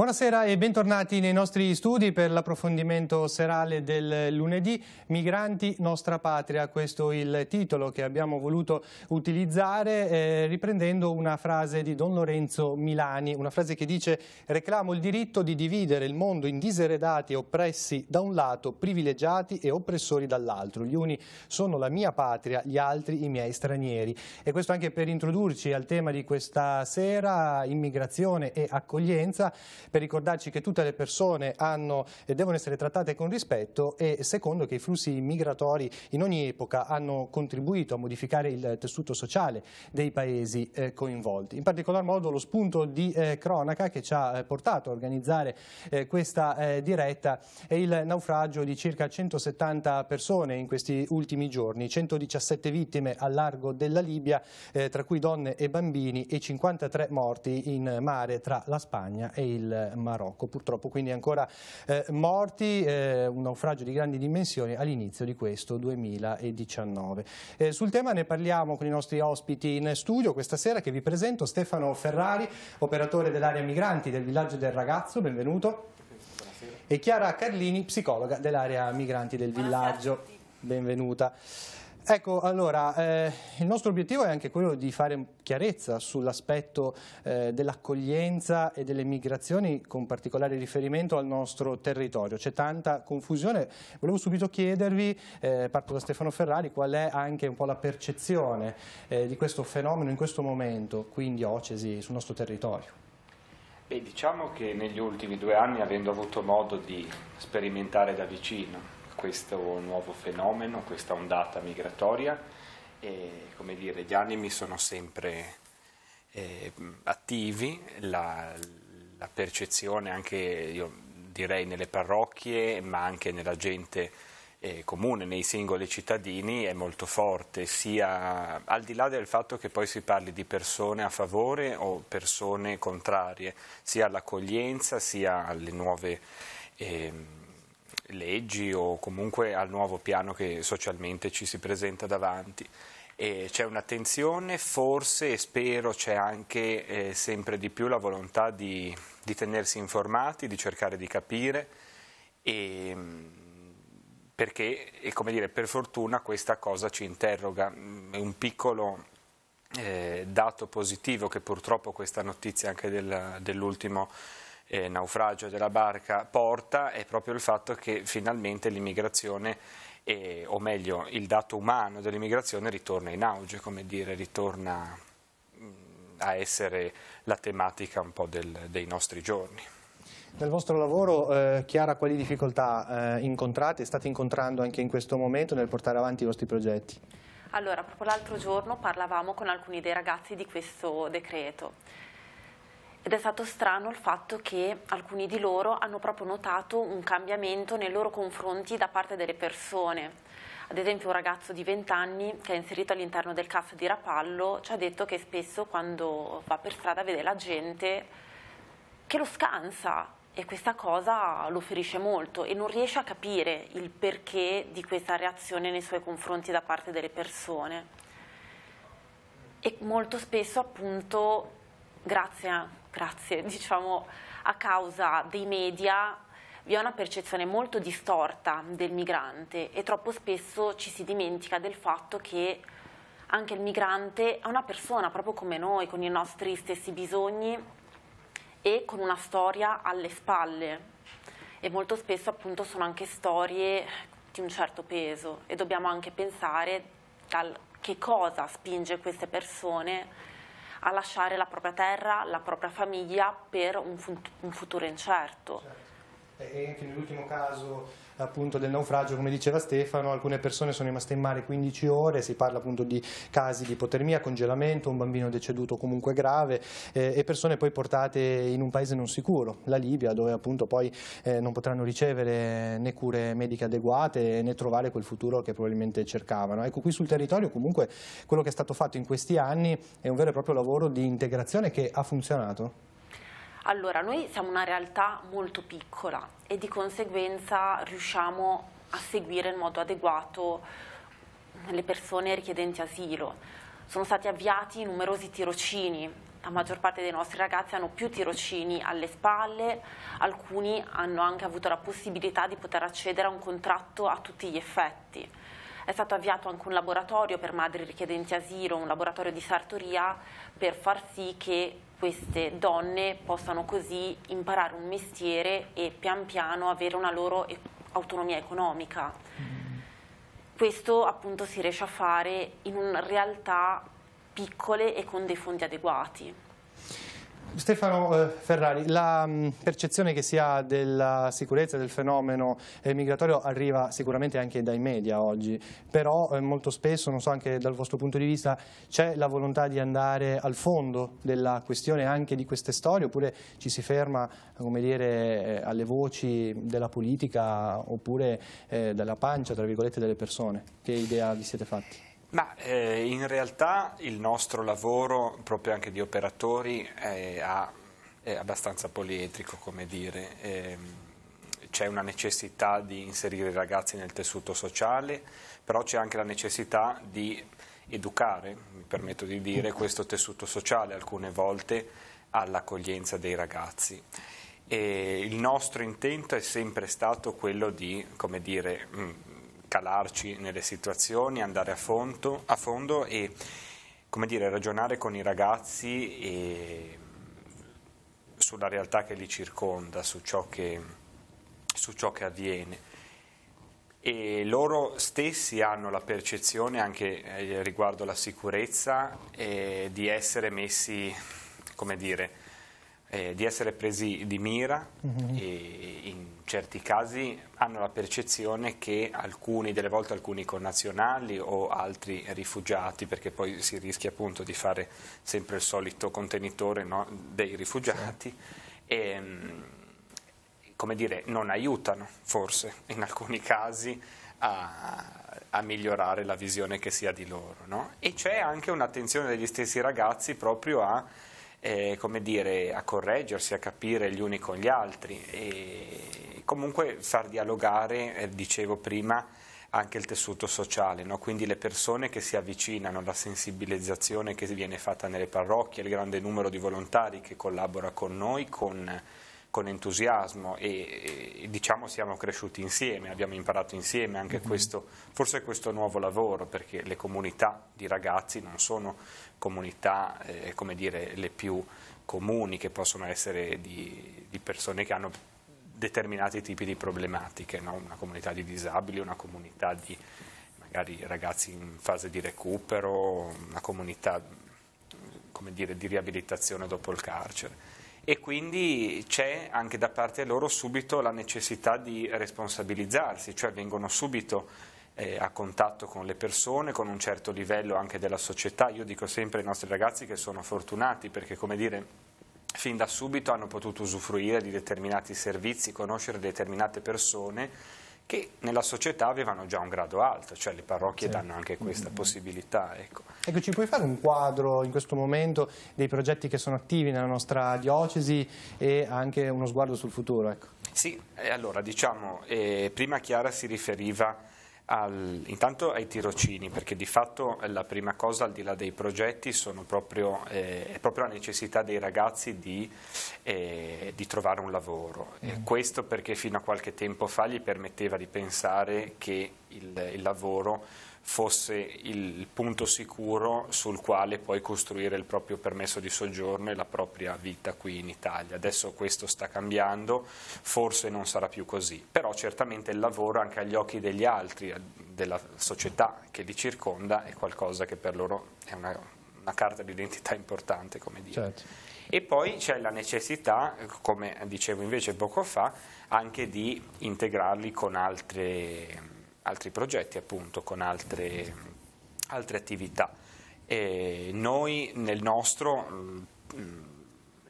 Buonasera e bentornati nei nostri studi per l'approfondimento serale del lunedì Migranti nostra patria, questo è il titolo che abbiamo voluto utilizzare eh, riprendendo una frase di Don Lorenzo Milani, una frase che dice reclamo il diritto di dividere il mondo in diseredati e oppressi da un lato, privilegiati e oppressori dall'altro, gli uni sono la mia patria, gli altri i miei stranieri e questo anche per introdurci al tema di questa sera, immigrazione e accoglienza per ricordarci che tutte le persone hanno, devono essere trattate con rispetto e secondo che i flussi migratori in ogni epoca hanno contribuito a modificare il tessuto sociale dei paesi eh, coinvolti. In particolar modo lo spunto di eh, cronaca che ci ha eh, portato a organizzare questa diretta è il naufragio di circa 170 persone in questi ultimi giorni, 117 vittime al largo della Libia, tra cui donne e bambini e 53 morti in mare tra la Spagna e il Marocco. Purtroppo quindi ancora eh, morti, eh, un naufragio di grandi dimensioni all'inizio di questo 2019. Eh, sul tema ne parliamo con i nostri ospiti in studio questa sera che vi presento Stefano Ferrari, operatore dell'area migranti del villaggio del ragazzo, benvenuto. Buonasera. E Chiara Carlini, psicologa dell'area migranti del villaggio, benvenuta. Ecco, allora, eh, il nostro obiettivo è anche quello di fare chiarezza sull'aspetto eh, dell'accoglienza e delle migrazioni con particolare riferimento al nostro territorio. C'è tanta confusione. Volevo subito chiedervi, eh, parto da Stefano Ferrari, qual è anche un po' la percezione eh, di questo fenomeno in questo momento, qui in diocesi, sul nostro territorio. Beh, diciamo che negli ultimi due anni, avendo avuto modo di sperimentare da vicino questo nuovo fenomeno, questa ondata migratoria e come dire, gli animi sono sempre eh, attivi, la, la, percezione anche io direi nelle parrocchie ma anche nella gente eh, comune, nei singoli cittadini è molto forte, sia al di là del fatto che poi si parli di persone a favore o persone contrarie, sia all'accoglienza sia alle nuove... Eh, leggi o comunque al nuovo piano che socialmente ci si presenta davanti. E c'è un'attenzione, forse e spero c'è anche eh, sempre di più la volontà di, di, tenersi informati, di cercare di capire e, ehm, perché e dire, per fortuna questa cosa ci interroga. Mm, è un piccolo eh, dato positivo che purtroppo questa notizia anche del, dell'ultimo eh, naufragio della barca porta è proprio il fatto che finalmente l'immigrazione e, o meglio il dato umano dell'immigrazione ritorna in auge, come dire, ritorna mm, a essere la tematica un po' del, dei nostri giorni. Nel vostro lavoro, eh, Chiara, quali difficoltà eh, incontrate e state incontrando anche in questo momento nel portare avanti i vostri progetti? Allora, proprio l'altro giorno parlavamo con alcuni dei ragazzi di questo decreto ed è stato strano il fatto che alcuni di loro hanno proprio notato un cambiamento nei loro confronti da parte delle persone. Ad esempio un ragazzo di 20 anni che è inserito all'interno del cast di Rapallo ci ha detto che spesso quando va per strada vede la gente che lo scansa e questa cosa lo ferisce molto e non riesce a capire il perché di questa reazione nei suoi confronti da parte delle persone. E molto spesso appunto grazie a grazie, diciamo a causa dei media vi è una percezione molto distorta del migrante e troppo spesso ci si dimentica del fatto che anche il migrante è una persona proprio come noi, con i nostri stessi bisogni e con una storia alle spalle e molto spesso appunto sono anche storie di un certo peso e dobbiamo anche pensare dal che cosa spinge queste persone a lasciare la propria terra, la propria famiglia per un, fut un futuro incerto. Certo. E anche nell'ultimo caso appunto del naufragio, come diceva Stefano, alcune persone sono rimaste in mare 15 ore, si parla appunto di casi di ipotermia, congelamento, un bambino deceduto comunque grave eh, e persone poi portate in un paese non sicuro, la Libia, dove appunto poi eh, non potranno ricevere né cure mediche adeguate né trovare quel futuro che probabilmente cercavano. Ecco, qui sul territorio comunque quello che è stato fatto in questi anni è un vero e proprio lavoro di integrazione che ha funzionato. Allora, noi siamo una realtà molto piccola e di conseguenza riusciamo a seguire in modo adeguato le persone richiedenti asilo. Sono stati avviati numerosi tirocini, la maggior parte dei nostri ragazzi hanno più tirocini alle spalle, alcuni hanno anche avuto la possibilità di poter accedere a un contratto a tutti gli effetti. È stato avviato anche un laboratorio per madri richiedenti asilo, un laboratorio di sartoria per far sì che queste donne possano così imparare un mestiere e pian piano avere una loro autonomia economica. Mm. Questo appunto si riesce a fare in realtà piccole e con dei fondi adeguati. Stefano eh, Ferrari, la mm, percezione che si ha della sicurezza del fenomeno eh, migratorio arriva sicuramente anche dai media oggi, però eh, molto spesso, non so anche dal vostro punto di vista, c'è la volontà di andare al fondo della questione anche di queste storie oppure ci si ferma dire, alle voci della politica oppure eh, dalla pancia tra virgolette, delle persone? Che idea vi siete fatti? Ma eh, in realtà il nostro lavoro, proprio anche di operatori, è, è abbastanza polietrico, come dire. Eh, c'è una necessità di inserire i ragazzi nel tessuto sociale, però c'è anche la necessità di educare, mi permetto di dire, certo. questo tessuto sociale alcune volte all'accoglienza dei ragazzi. E il nostro intento è sempre stato quello di, come dire, mm, calarci nelle situazioni, andare a fondo, a fondo e dire, ragionare con i ragazzi sulla realtà che li circonda, su ciò che, su ciò che avviene e loro stessi hanno la percezione anche eh, riguardo la sicurezza eh, di essere messi, come dire, eh, di essere presi di mira mm -hmm. e in certi casi hanno la percezione che alcuni, delle volte alcuni connazionali o altri rifugiati, perché poi si rischia appunto di fare sempre il solito contenitore no, dei rifugiati, sì. e, ehm, come dire, non aiutano forse in alcuni casi a, a, migliorare la visione che si ha di loro. No? E c'è anche un'attenzione degli stessi ragazzi proprio a eh, come dire, a correggersi, a capire gli uni con gli altri e comunque far dialogare, eh, dicevo prima, anche il tessuto sociale, no? quindi le persone che si avvicinano, la sensibilizzazione che viene fatta nelle parrocchie, il grande numero di volontari che collabora con noi, con con entusiasmo e, e, diciamo siamo cresciuti insieme, abbiamo imparato insieme anche mm -hmm. questo, forse questo nuovo lavoro perché le comunità di ragazzi non sono comunità eh, come dire, le più comuni che possono essere di, di persone che hanno determinati tipi di problematiche, no? una comunità di disabili, una comunità di magari ragazzi in fase di recupero, una comunità come dire, di riabilitazione dopo il carcere e quindi c'è anche da parte loro subito la necessità di responsabilizzarsi, cioè vengono subito eh, a contatto con le persone, con un certo livello anche della società. Io dico sempre ai nostri ragazzi che sono fortunati perché, come dire, fin da subito hanno potuto usufruire di determinati servizi, conoscere determinate persone che nella società avevano già un grado alto, cioè le parrocchie sì. danno anche questa mm-hmm. possibilità. Ecco. ecco. ci puoi fare un quadro in questo momento dei progetti che sono attivi nella nostra diocesi e anche uno sguardo sul futuro? Ecco. Sì, allora diciamo, eh, prima Chiara si riferiva al, intanto ai tirocini, perché di fatto la prima cosa al di là dei progetti proprio, eh, è proprio la necessità dei ragazzi di, eh, di trovare un lavoro. Mm. questo perché fino a qualche tempo fa gli permetteva di pensare che il, il lavoro fosse il punto sicuro sul quale poi costruire il proprio permesso di soggiorno e la propria vita qui in Italia. Adesso questo sta cambiando, forse non sarà più così, però certamente il lavoro anche agli occhi degli altri, eh, della società che li circonda, è qualcosa che per loro è una, una carta d'identità importante, come dire. Certo. E poi c'è la necessità, come dicevo invece poco fa, anche di integrarli con altre altri progetti appunto, con altre, altre attività. E noi nel nostro, mm,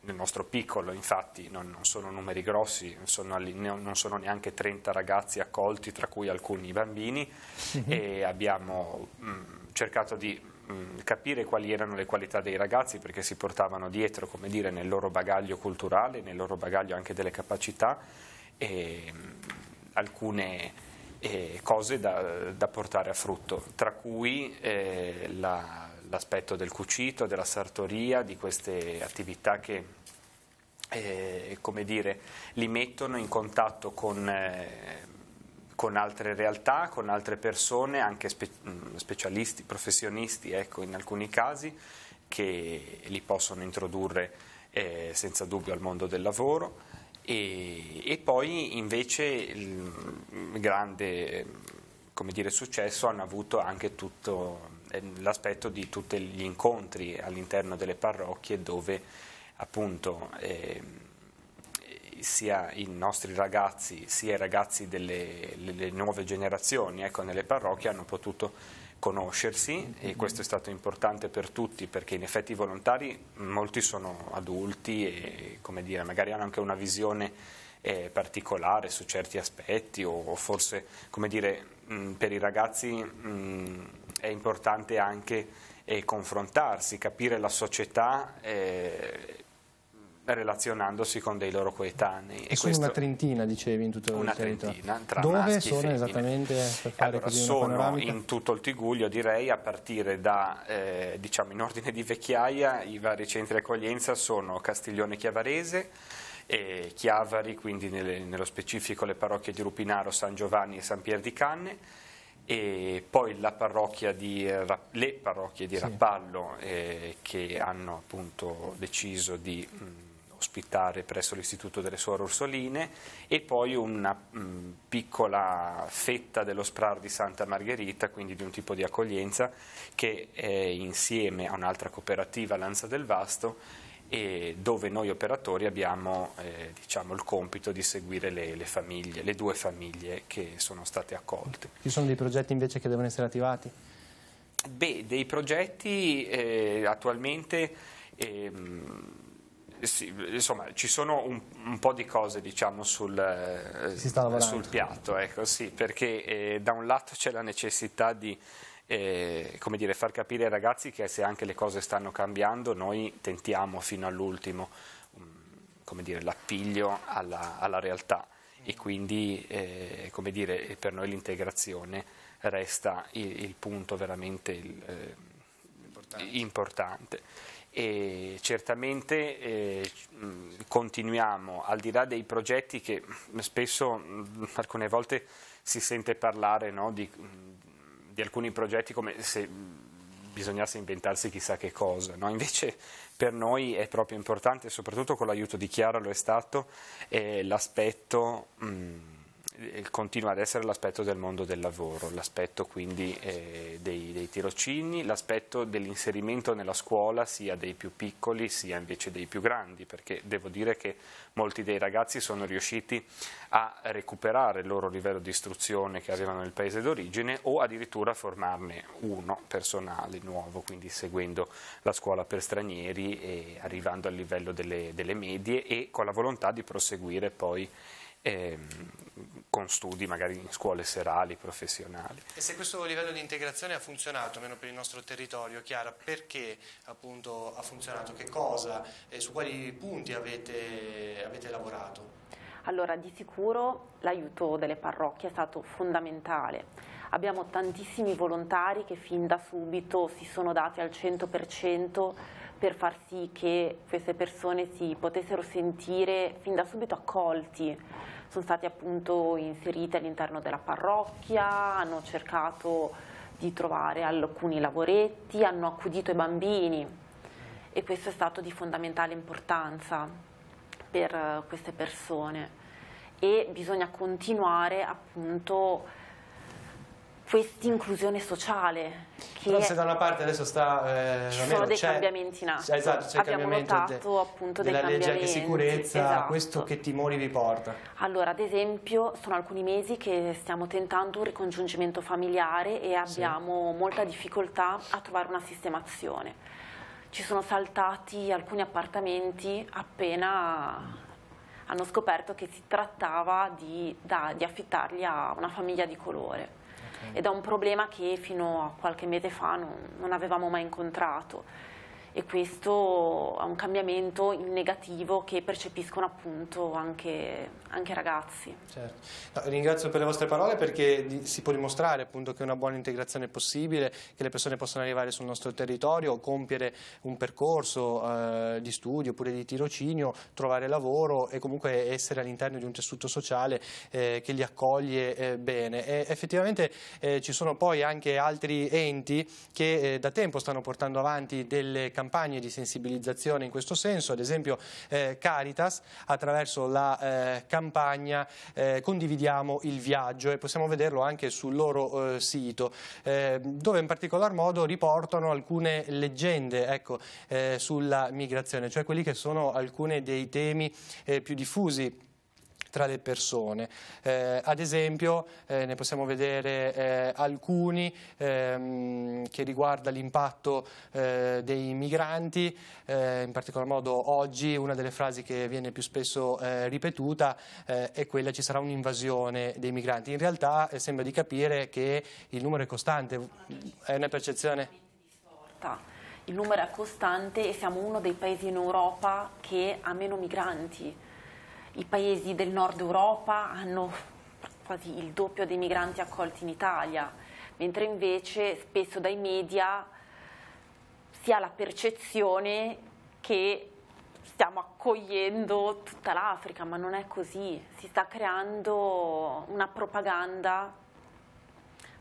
nel nostro, piccolo, infatti, non, non sono numeri grossi, sono, non sono neanche 30 ragazzi accolti, tra cui alcuni bambini, mhm. e abbiamo mm, cercato di mm, capire quali erano le qualità dei ragazzi perché si portavano dietro, come dire, nel loro bagaglio culturale, nel loro bagaglio anche delle capacità e mh, alcune eh, cose da, da, portare a frutto, tra cui eh, la, l'aspetto del cucito, della sartoria, di queste attività che eh, come dire, li mettono in contatto con, eh, con, altre realtà, con altre persone, anche spe, mm, specialisti, professionisti ecco, in alcuni casi, che li possono introdurre eh, senza dubbio al mondo del lavoro e, e poi invece il grande dire, successo hanno avuto anche tutto eh, l'aspetto di tutti gli incontri all'interno delle parrocchie dove appunto eh, sia i nostri ragazzi sia i ragazzi delle, delle nuove generazioni ecco, nelle parrocchie hanno potuto conoscersi e mhm. questo è stato importante per tutti perché in effetti i volontari molti sono adulti e come dire, magari hanno anche una visione eh, particolare su certi aspetti o, o forse dire, mh, mm, per i ragazzi mh, mm, è importante anche eh, confrontarsi, capire la società eh, relazionandosi con dei loro coetanei. E, e sono una trentina, dicevi, in tutto il una territorio? Una trentina, tra Dove sono femmine. esattamente? Per fare allora, così sono in tutto il Tiguglio, direi, a partire da, eh, diciamo, in ordine di vecchiaia, i vari centri di accoglienza sono Castiglione Chiavarese, e Chiavari, quindi nelle, nello specifico le parrocchie di Rupinaro, San Giovanni e San Pier di Canne, e poi parrocchia di, le parrocchie di Rappallo eh, che hanno appunto deciso di... Mh, ospitare presso l'Istituto delle Suore Ursoline e poi una mh, mm, piccola fetta dello SPRAR di Santa Margherita, quindi di un tipo di accoglienza che è insieme a un'altra cooperativa Lanza del Vasto e dove noi operatori abbiamo eh, diciamo, il compito di seguire le, le, famiglie, le due famiglie che sono state accolte. Ci sono dei progetti invece che devono essere attivati? Beh, dei progetti eh, attualmente... Ehm, eh sì, insomma, ci sono un, un, po' di cose diciamo, sul, eh, sul piatto, ecco, sì, perché eh, da un lato c'è la necessità di eh, dire, far capire ai ragazzi che se anche le cose stanno cambiando noi tentiamo fino all'ultimo mm, l'appiglio alla, alla, realtà e quindi eh, dire, per noi l'integrazione resta il, il, punto veramente il, eh, importante. importante e certamente eh, continuiamo, al di là dei progetti che spesso alcune volte si sente parlare no, di, di, alcuni progetti come se bisognasse inventarsi chissà che cosa, no? invece per noi è proprio importante, soprattutto con l'aiuto di Chiara lo è stato, eh, l'aspetto... Mh, eh, continua ad essere l'aspetto del mondo del lavoro, l'aspetto quindi eh, dei, dei, tirocini, l'aspetto dell'inserimento nella scuola sia dei più piccoli sia invece dei più grandi, perché devo dire che molti dei ragazzi sono riusciti a recuperare il loro livello di istruzione che avevano nel paese d'origine o addirittura a formarne uno personale nuovo, quindi seguendo la scuola per stranieri e arrivando al livello delle, delle medie e con la volontà di proseguire poi ehm, con studi magari in scuole serali, professionali. E se questo livello di integrazione ha funzionato, almeno per il nostro territorio, Chiara, perché appunto ha funzionato? Che cosa? E su quali punti avete, avete lavorato? Allora, di sicuro l'aiuto delle parrocchie è stato fondamentale. Abbiamo tantissimi volontari che fin da subito si sono dati al 100% per far sì che queste persone si potessero sentire fin da subito accolti sono stati appunto inseriti all'interno della parrocchia, hanno cercato di trovare alcuni lavoretti, hanno accudito i bambini e questo è stato di fondamentale importanza per eh, queste persone e bisogna continuare appunto questa inclusione sociale. Però è... se da una parte adesso sta... Eh, Ci sono dei cambiamenti in atto. Esatto, c'è il cambiamento notato, de, appunto, della legge anche sicurezza, esatto. questo che timori vi porta? Allora, ad esempio, sono alcuni mesi che stiamo tentando un ricongiungimento familiare e abbiamo sì. molta difficoltà a trovare una sistemazione. Ci sono saltati alcuni appartamenti appena hanno scoperto che si trattava di, da, di affittarli a una famiglia di colore ed è un problema che fino a qualche mese fa non, non avevamo mai incontrato e questo ha un cambiamento in negativo che percepiscono appunto anche, anche ragazzi. Certo. No, ringrazio per le vostre parole perché si può dimostrare appunto che una buona integrazione è possibile, che le persone possano arrivare sul nostro territorio, compiere un percorso eh, di studio oppure di tirocinio, trovare lavoro e comunque essere all'interno di un tessuto sociale eh, che li accoglie eh, bene. E effettivamente eh, ci sono poi anche altri enti che eh, da tempo stanno portando avanti delle campagne campagne di sensibilizzazione in questo senso, ad esempio eh, Caritas attraverso la eh, campagna eh, Condividiamo il viaggio e possiamo vederlo anche sul loro eh, sito, eh, dove in particolar modo riportano alcune leggende ecco, eh, sulla migrazione, cioè quelli che sono alcuni dei temi più diffusi tra le persone. Eh, ad esempio eh, ne possiamo vedere eh, alcuni ehm, che riguarda l'impatto eh, dei migranti, eh, in particolar modo oggi una delle frasi che viene più spesso eh, ripetuta è quella ci sarà un'invasione dei migranti. In realtà sembra di capire che il numero è costante, è una percezione... Il numero è costante e siamo uno dei paesi in Europa che ha meno migranti i paesi del nord Europa hanno quasi il doppio dei migranti accolti in Italia, mentre invece spesso dai media si ha la percezione che stiamo accogliendo tutta l'Africa, ma non è così, si sta creando una propaganda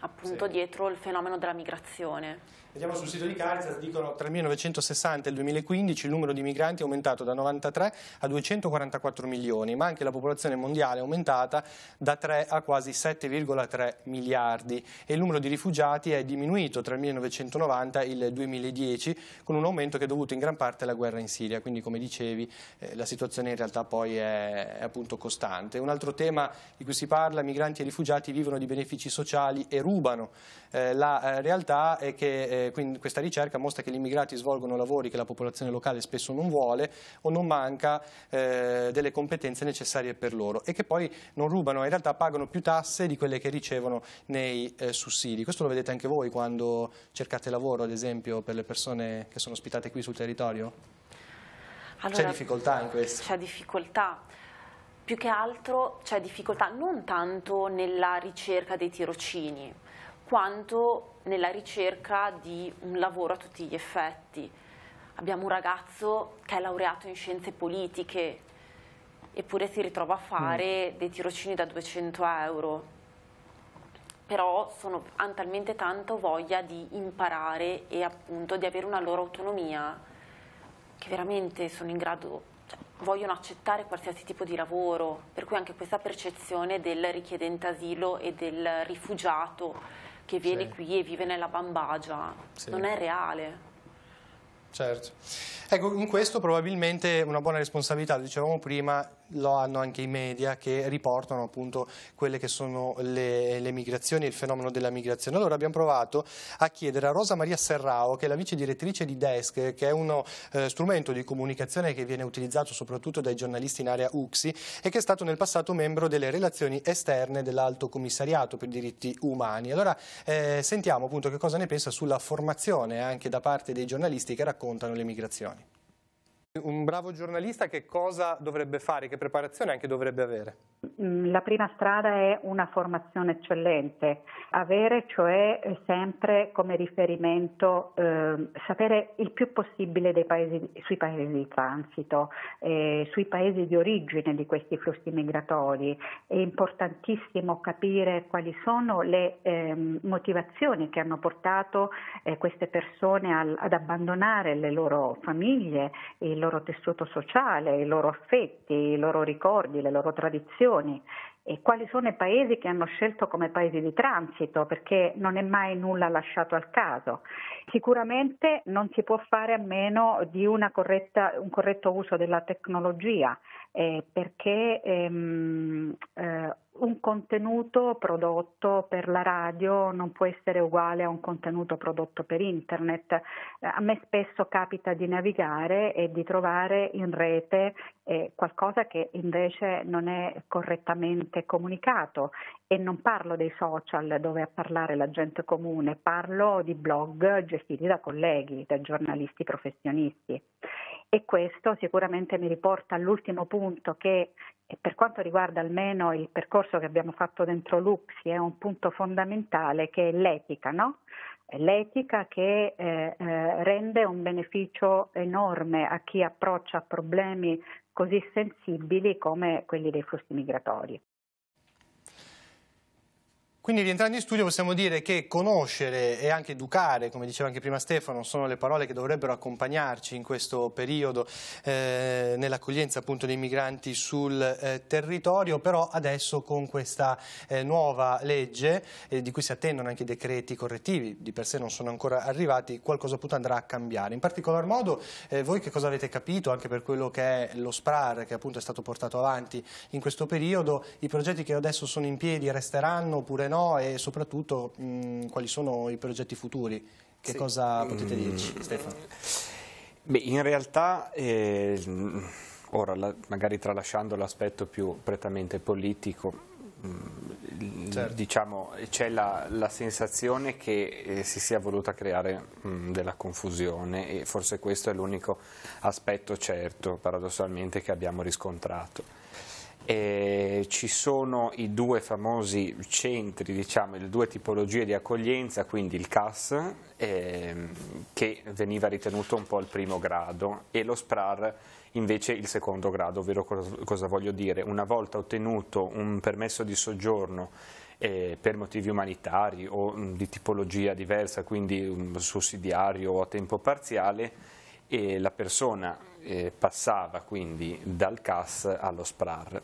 appunto sì. dietro il fenomeno della migrazione. Vediamo sul sito di Caritas, dicono tra il 1960 e il 2015 il numero di migranti è aumentato da 93 a 244 milioni, ma anche la popolazione mondiale è aumentata da 3 a quasi 7,3 miliardi e il numero di rifugiati è diminuito tra il 1990 e il 2010 con un aumento che è dovuto in gran parte alla guerra in Siria, quindi come dicevi eh, la situazione in realtà poi è, è appunto costante. Un altro tema di cui si parla, migranti e rifugiati vivono di benefici sociali e rubano. Eh, la eh, realtà è che eh, quindi questa ricerca mostra che gli immigrati svolgono lavori che la popolazione locale spesso non vuole o non manca eh, delle competenze necessarie per loro e che poi non rubano, in realtà pagano più tasse di quelle che ricevono nei eh, sussidi. Questo lo vedete anche voi quando cercate lavoro, ad esempio, per le persone che sono ospitate qui sul territorio? Allora, c'è difficoltà in questo? C'è difficoltà più che altro c'è difficoltà non tanto nella ricerca dei tirocini, quanto nella ricerca di un lavoro a tutti gli effetti. Abbiamo un ragazzo che è laureato in scienze politiche eppure si ritrova a fare mm. dei tirocini da 200 euro. Però sono, hanno talmente tanto voglia di imparare e appunto di avere una loro autonomia che veramente sono in grado, cioè, vogliono accettare qualsiasi tipo di lavoro, per cui anche questa percezione del richiedente asilo e del rifugiato che viene sì. qui e vive nella bambagia, sì. non è reale. Certo. Ecco, in questo probabilmente una buona responsabilità, lo dicevamo prima, lo hanno anche i media che riportano appunto quelle che sono le, le migrazioni e il fenomeno della migrazione. Allora abbiamo provato a chiedere a Rosa Maria Serrao, che è la vice direttrice di Desk, che è uno eh, strumento di comunicazione che viene utilizzato soprattutto dai giornalisti in area UXI e che è stato nel passato membro delle relazioni esterne dell'Alto Commissariato per i diritti umani. Allora eh, sentiamo appunto che cosa ne pensa sulla formazione anche da parte dei giornalisti che raccontano le migrazioni un bravo giornalista che cosa dovrebbe fare, che preparazione anche dovrebbe avere? Mm, la prima strada è una formazione eccellente, avere cioè eh, sempre come riferimento eh, sapere il più possibile paesi, sui paesi di transito, eh, sui paesi di origine di questi flussi migratori. È importantissimo capire quali sono le eh, motivazioni che hanno portato eh, queste persone al, ad abbandonare le loro famiglie, i loro loro tessuto sociale, i loro affetti, i loro ricordi, le loro tradizioni e quali sono i paesi che hanno scelto come paesi di transito perché non è mai nulla lasciato al caso. Sicuramente non si può fare a meno di corretta, un corretto uso della tecnologia eh, perché ehm, eh, un contenuto prodotto per la radio non può essere uguale a un contenuto prodotto per internet. Eh, a me spesso capita di navigare e di trovare in rete eh, qualcosa che invece non è correttamente comunicato e non parlo dei social dove a parlare la gente comune, parlo di blog gestiti da colleghi, da giornalisti professionisti. E questo sicuramente mi riporta all'ultimo punto che eh, per quanto riguarda almeno il percorso che abbiamo fatto dentro Luxi è un punto fondamentale che è l'etica, no? l'etica che eh, eh, rende un beneficio enorme a chi approccia problemi così sensibili come quelli dei flussi migratori. Quindi rientrando in studio possiamo dire che conoscere e anche educare, come diceva anche prima Stefano, sono le parole che dovrebbero accompagnarci in questo periodo eh, nell'accoglienza appunto dei migranti sul eh, territorio, però adesso con questa eh, nuova legge eh, di cui si attendono anche i decreti correttivi, di per sé non sono ancora arrivati, qualcosa appunto andrà a cambiare. In particolar modo eh, voi che cosa avete capito anche per quello che è lo SPRAR che appunto è stato portato avanti in questo periodo, i progetti che adesso sono in piedi resteranno oppure no e soprattutto mh, quali sono i progetti futuri? Che sì. cosa mm. potete mm. dirci, Stefano? Beh, in realtà... Eh, ora, la, magari tralasciando l'aspetto più prettamente politico, Certo. diciamo, c'è la, la, sensazione che eh, si sia voluta creare mh, della confusione e forse questo è l'unico aspetto certo, paradossalmente, che abbiamo riscontrato eh, ci sono i due famosi centri, diciamo, le due tipologie di accoglienza, quindi il CAS eh, che veniva ritenuto un po' il primo grado e lo SPRAR invece il secondo grado, ovvero cosa, cosa voglio dire? Una volta ottenuto un permesso di soggiorno eh, per motivi umanitari o mh, mm, di tipologia diversa, quindi um, sussidiario o a tempo parziale, e la persona eh, passava quindi dal CAS allo SPRAR.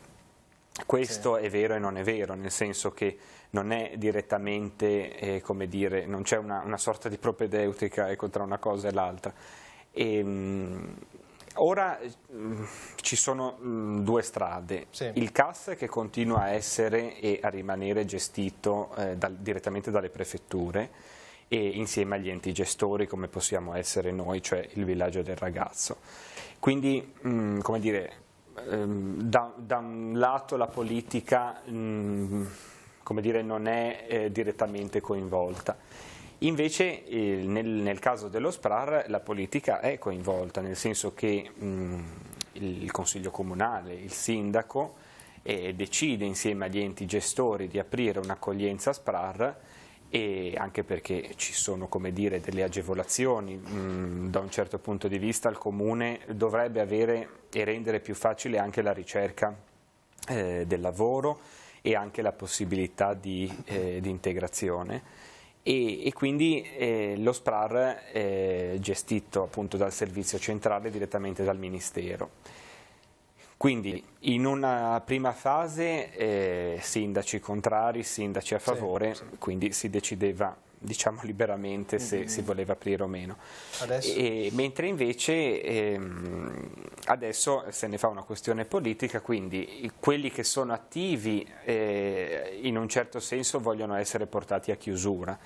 Questo sì. è vero e non è vero, nel senso che non è direttamente, eh, come dire, non c'è una, una, sorta di propedeutica ecco, tra una cosa e l'altra. Ehm, ora mh, mm, ci sono mh, mm, due strade, sì. il CAS che continua a essere e a rimanere gestito eh, dal, direttamente dalle prefetture e insieme agli enti gestori come possiamo essere noi, cioè il villaggio del ragazzo. Quindi, mh, mm, come dire, Ehm, da, da, un lato la politica mh, mm, dire, non è eh, direttamente coinvolta, invece eh, nel, nel, caso dello SPRAR la politica è coinvolta, nel senso che mh, mm, il Consiglio Comunale, il Sindaco eh, decide insieme agli enti gestori di aprire un'accoglienza SPRAR e anche perché ci sono dire, delle agevolazioni mm, da un certo punto di vista il comune dovrebbe avere e rendere più facile anche la ricerca eh, del lavoro e anche la possibilità di, eh, di integrazione e, e quindi eh, lo SPRAR è gestito appunto dal servizio centrale direttamente dal Ministero. Quindi in una prima fase eh, sindaci contrari, sindaci a favore, sì, sì. quindi si decideva diciamo liberamente se mm -hmm. si voleva aprire o meno. E, mentre invece ehm, adesso se ne fa una questione politica, quindi quelli che sono attivi eh, in un certo senso vogliono essere portati a chiusura,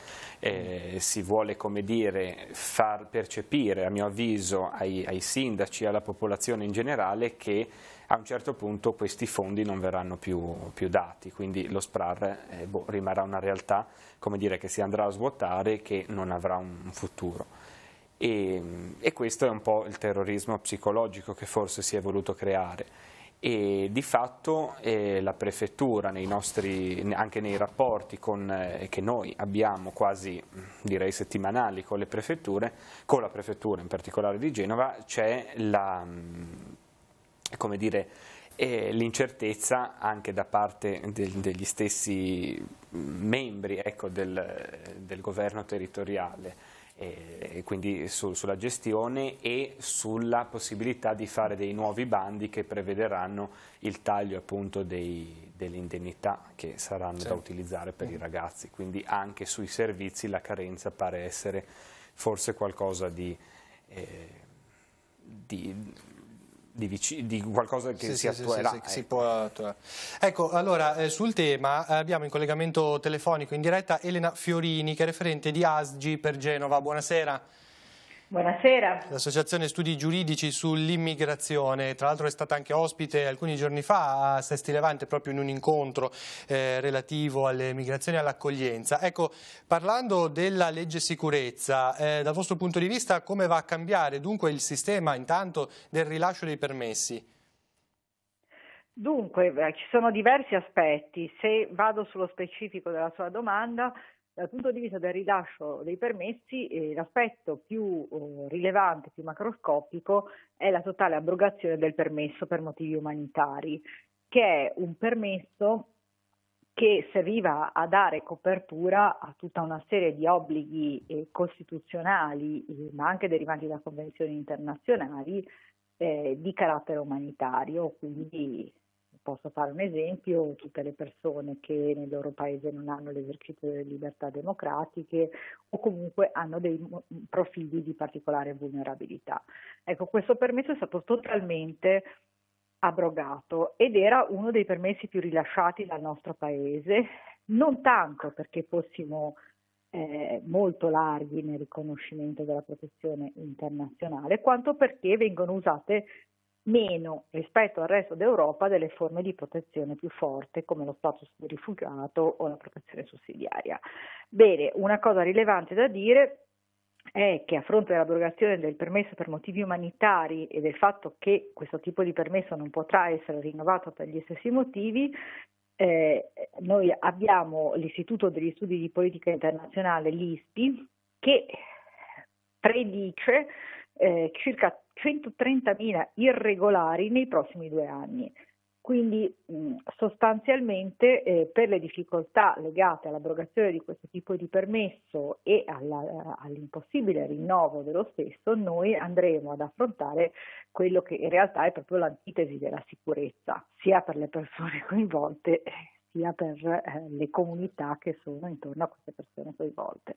eh, mm. si vuole come dire far percepire a mio avviso ai, ai sindaci, alla popolazione in generale che a un certo punto questi fondi non verranno più, più dati, quindi lo SPRAR eh, boh, rimarrà una realtà dire, che si andrà a svuotare e che non avrà un, futuro. E, e, questo è un po' il terrorismo psicologico che forse si è voluto creare e di fatto eh, la prefettura nei nostri, anche nei rapporti con, eh, che noi abbiamo quasi direi settimanali con le prefetture, con la prefettura in particolare di Genova c'è la come dire, e l'incertezza anche da parte del, degli stessi membri ecco, del, del, governo territoriale, e, quindi su, sulla gestione e sulla possibilità di fare dei nuovi bandi che prevederanno il taglio appunto dei, delle indennità che saranno certo. da utilizzare per mm. i ragazzi, quindi anche sui servizi la carenza pare essere forse qualcosa di... Eh, di di, di, qualcosa che sì, si attuerà. Sì, sì, eh. si ecco. può attuare. Ecco, allora eh, sul tema eh, abbiamo in collegamento telefonico in diretta Elena Fiorini che è referente di ASGI per Genova. Buonasera. Buonasera. L'Associazione Studi Giuridici sull'immigrazione, tra l'altro è stata anche ospite alcuni giorni fa a Sesti Levante proprio in un incontro eh, relativo alle migrazioni e all'accoglienza. Ecco, parlando della legge sicurezza, eh, dal vostro punto di vista come va a cambiare dunque il sistema intanto del rilascio dei permessi? Dunque, ci sono diversi aspetti. Se vado sullo specifico della sua domanda, dal punto di vista del rilascio dei permessi, eh, l'aspetto più eh, rilevante, più macroscopico, è la totale abrogazione del permesso per motivi umanitari, che è un permesso che serviva a dare copertura a tutta una serie di obblighi eh, costituzionali, eh, ma anche derivanti da convenzioni internazionali, eh, di carattere umanitario, quindi Posso fare un esempio, tutte le persone che nel loro paese non hanno l'esercizio delle libertà democratiche o comunque hanno dei profili di particolare vulnerabilità. Ecco, questo permesso è stato totalmente abrogato ed era uno dei permessi più rilasciati dal nostro paese, non tanto perché fossimo eh, molto larghi nel riconoscimento della protezione internazionale, quanto perché vengono usate meno rispetto al resto d'Europa delle forme di protezione più forte come lo status di rifugiato o la protezione sussidiaria. Bene, una cosa rilevante da dire è che a fronte dell'abrogazione del permesso per motivi umanitari e del fatto che questo tipo di permesso non potrà essere rinnovato per gli stessi motivi, eh, noi abbiamo l'Istituto degli Studi di Politica Internazionale, l'ISPI, che predice eh, circa 130.000 irregolari nei prossimi due anni. Quindi sostanzialmente eh, per le difficoltà legate all'abrogazione di questo tipo di permesso e alla, all'impossibile rinnovo dello stesso, noi andremo ad affrontare quello che in realtà è proprio l'antitesi della sicurezza, sia per le persone coinvolte sia per eh, le comunità che sono intorno a queste persone coinvolte.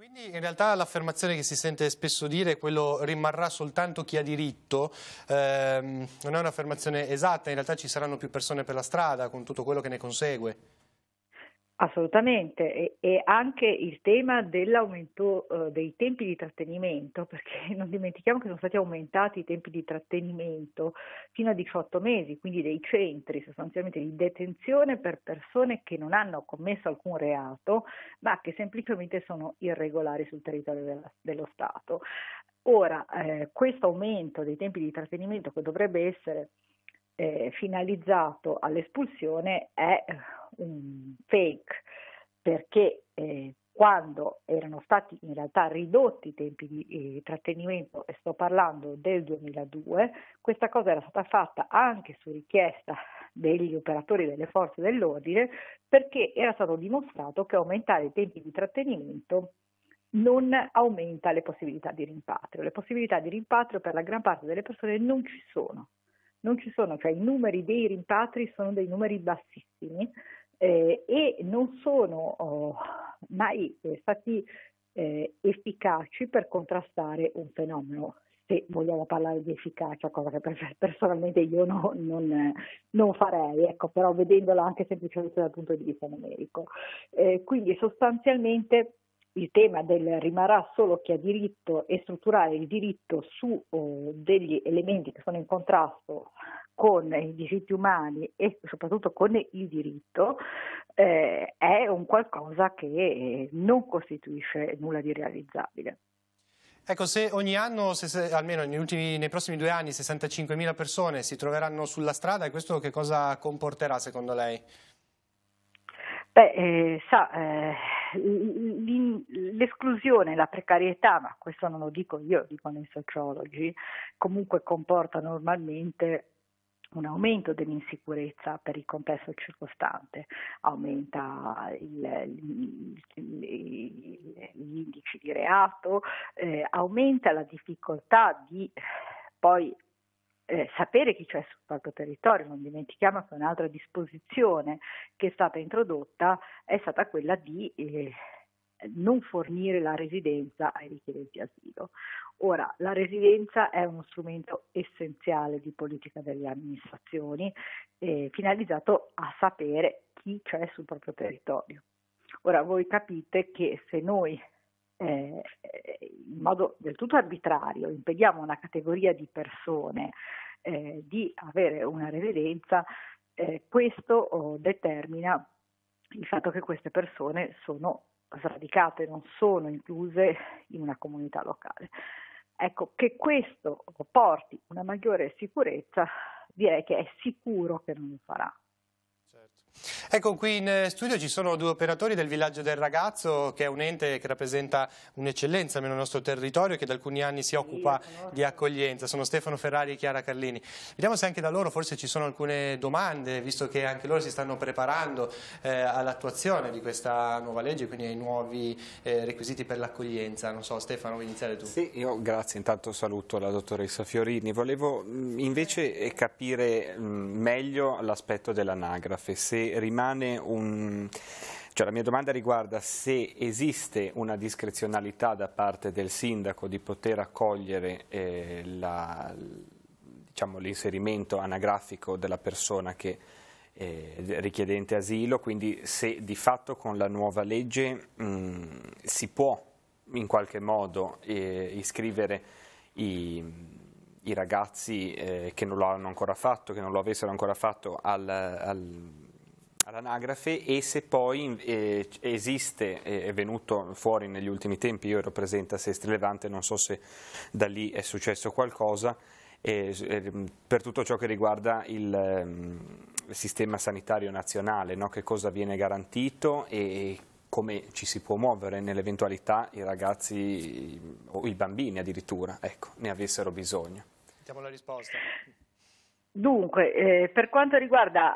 Quindi in realtà l'affermazione che si sente spesso dire quello rimarrà soltanto chi ha diritto, ehm, non è un'affermazione esatta, in realtà ci saranno più persone per la strada con tutto quello che ne consegue. Assolutamente, e, e, anche il tema dell'aumento eh, dei tempi di trattenimento, perché non dimentichiamo che sono stati aumentati i tempi di trattenimento fino a 18 mesi, quindi dei centri sostanzialmente di detenzione per persone che non hanno commesso alcun reato, ma che semplicemente sono irregolari sul territorio della, dello Stato. Ora, eh, questo aumento dei tempi di trattenimento che dovrebbe essere eh, finalizzato all'espulsione è eh, un fake perché eh, quando erano stati in realtà ridotti i tempi di eh, trattenimento, e sto parlando del 2002, questa cosa era stata fatta anche su richiesta degli operatori delle forze dell'ordine perché era stato dimostrato che aumentare i tempi di trattenimento non aumenta le possibilità di rimpatrio. Le possibilità di rimpatrio per la gran parte delle persone non ci sono, non ci sono, cioè i numeri dei rimpatri sono dei numeri bassissimi eh, e non sono oh, mai eh, stati eh, efficaci per contrastare un fenomeno. Se vogliamo parlare di efficacia, cosa che personalmente io no, non, non, farei, ecco, però vedendolo anche semplicemente dal punto di vista numerico. Eh, quindi sostanzialmente il tema del rimarrà solo chi ha diritto e strutturare il diritto su eh, degli elementi che sono in contrasto con i diritti umani e soprattutto con il diritto eh, è un qualcosa che non costituisce nulla di realizzabile. Ecco, se ogni anno, se, se, almeno ultimi, nei prossimi due anni, 65.000 persone si troveranno sulla strada, questo che cosa comporterà secondo lei? Beh, eh, sa, eh, l'esclusione, la precarietà, ma questo non lo dico io, dicono i sociologi, comunque comporta normalmente un aumento dell'insicurezza per il complesso circostante, aumenta il, il, il, gli indici di reato, eh, aumenta la difficoltà di poi eh, sapere chi c'è sul proprio territorio. Non dimentichiamo che un'altra disposizione che è stata introdotta è stata quella di eh, non fornire la residenza ai richiedenti asilo. Ora, la residenza è uno strumento essenziale di politica delle amministrazioni eh, finalizzato a sapere chi c'è sul proprio territorio. Ora voi capite che se noi eh, in modo del tutto arbitrario impediamo a una categoria di persone eh, di avere una reverenza, eh, questo oh, determina il fatto che queste persone sono sradicate, non sono incluse in una comunità locale. Ecco, che questo porti una maggiore sicurezza, direi che è sicuro che non lo farà. Ecco, qui in eh, studio ci sono due operatori del Villaggio del Ragazzo, che è un ente che rappresenta un'eccellenza nel nostro territorio e che da alcuni anni si occupa di accoglienza. Sono Stefano Ferrari e Chiara Carlini. Vediamo se anche da loro forse ci sono alcune domande, visto che anche loro si stanno preparando eh, all'attuazione di questa nuova legge, quindi ai nuovi eh, requisiti per l'accoglienza. Non so, Stefano, vuoi iniziare tu? Sì, io grazie. Intanto saluto la dottoressa Fiorini. Volevo mh, mm, invece eh, capire mh, mm, meglio l'aspetto dell'anagrafe, se rimane un... Cioè, la mia domanda riguarda se esiste una discrezionalità da parte del sindaco di poter accogliere eh, diciamo, l'inserimento diciamo, anagrafico della persona che eh, richiedente asilo, quindi se di fatto con la nuova legge mh, mm, si può in qualche modo eh, iscrivere i, i ragazzi eh, che non lo hanno ancora fatto, che non lo avessero ancora fatto al, al all'anagrafe e se poi eh, esiste, eh, è venuto fuori negli ultimi tempi, io ero presente a Sestri Levante, non so se da lì è successo qualcosa, eh, per tutto ciò che riguarda il ehm, sistema sanitario nazionale, no? che cosa viene garantito e come ci si può muovere nell'eventualità i ragazzi o i bambini addirittura ecco, ne avessero bisogno. Sentiamo la risposta. Dunque, eh, per quanto riguarda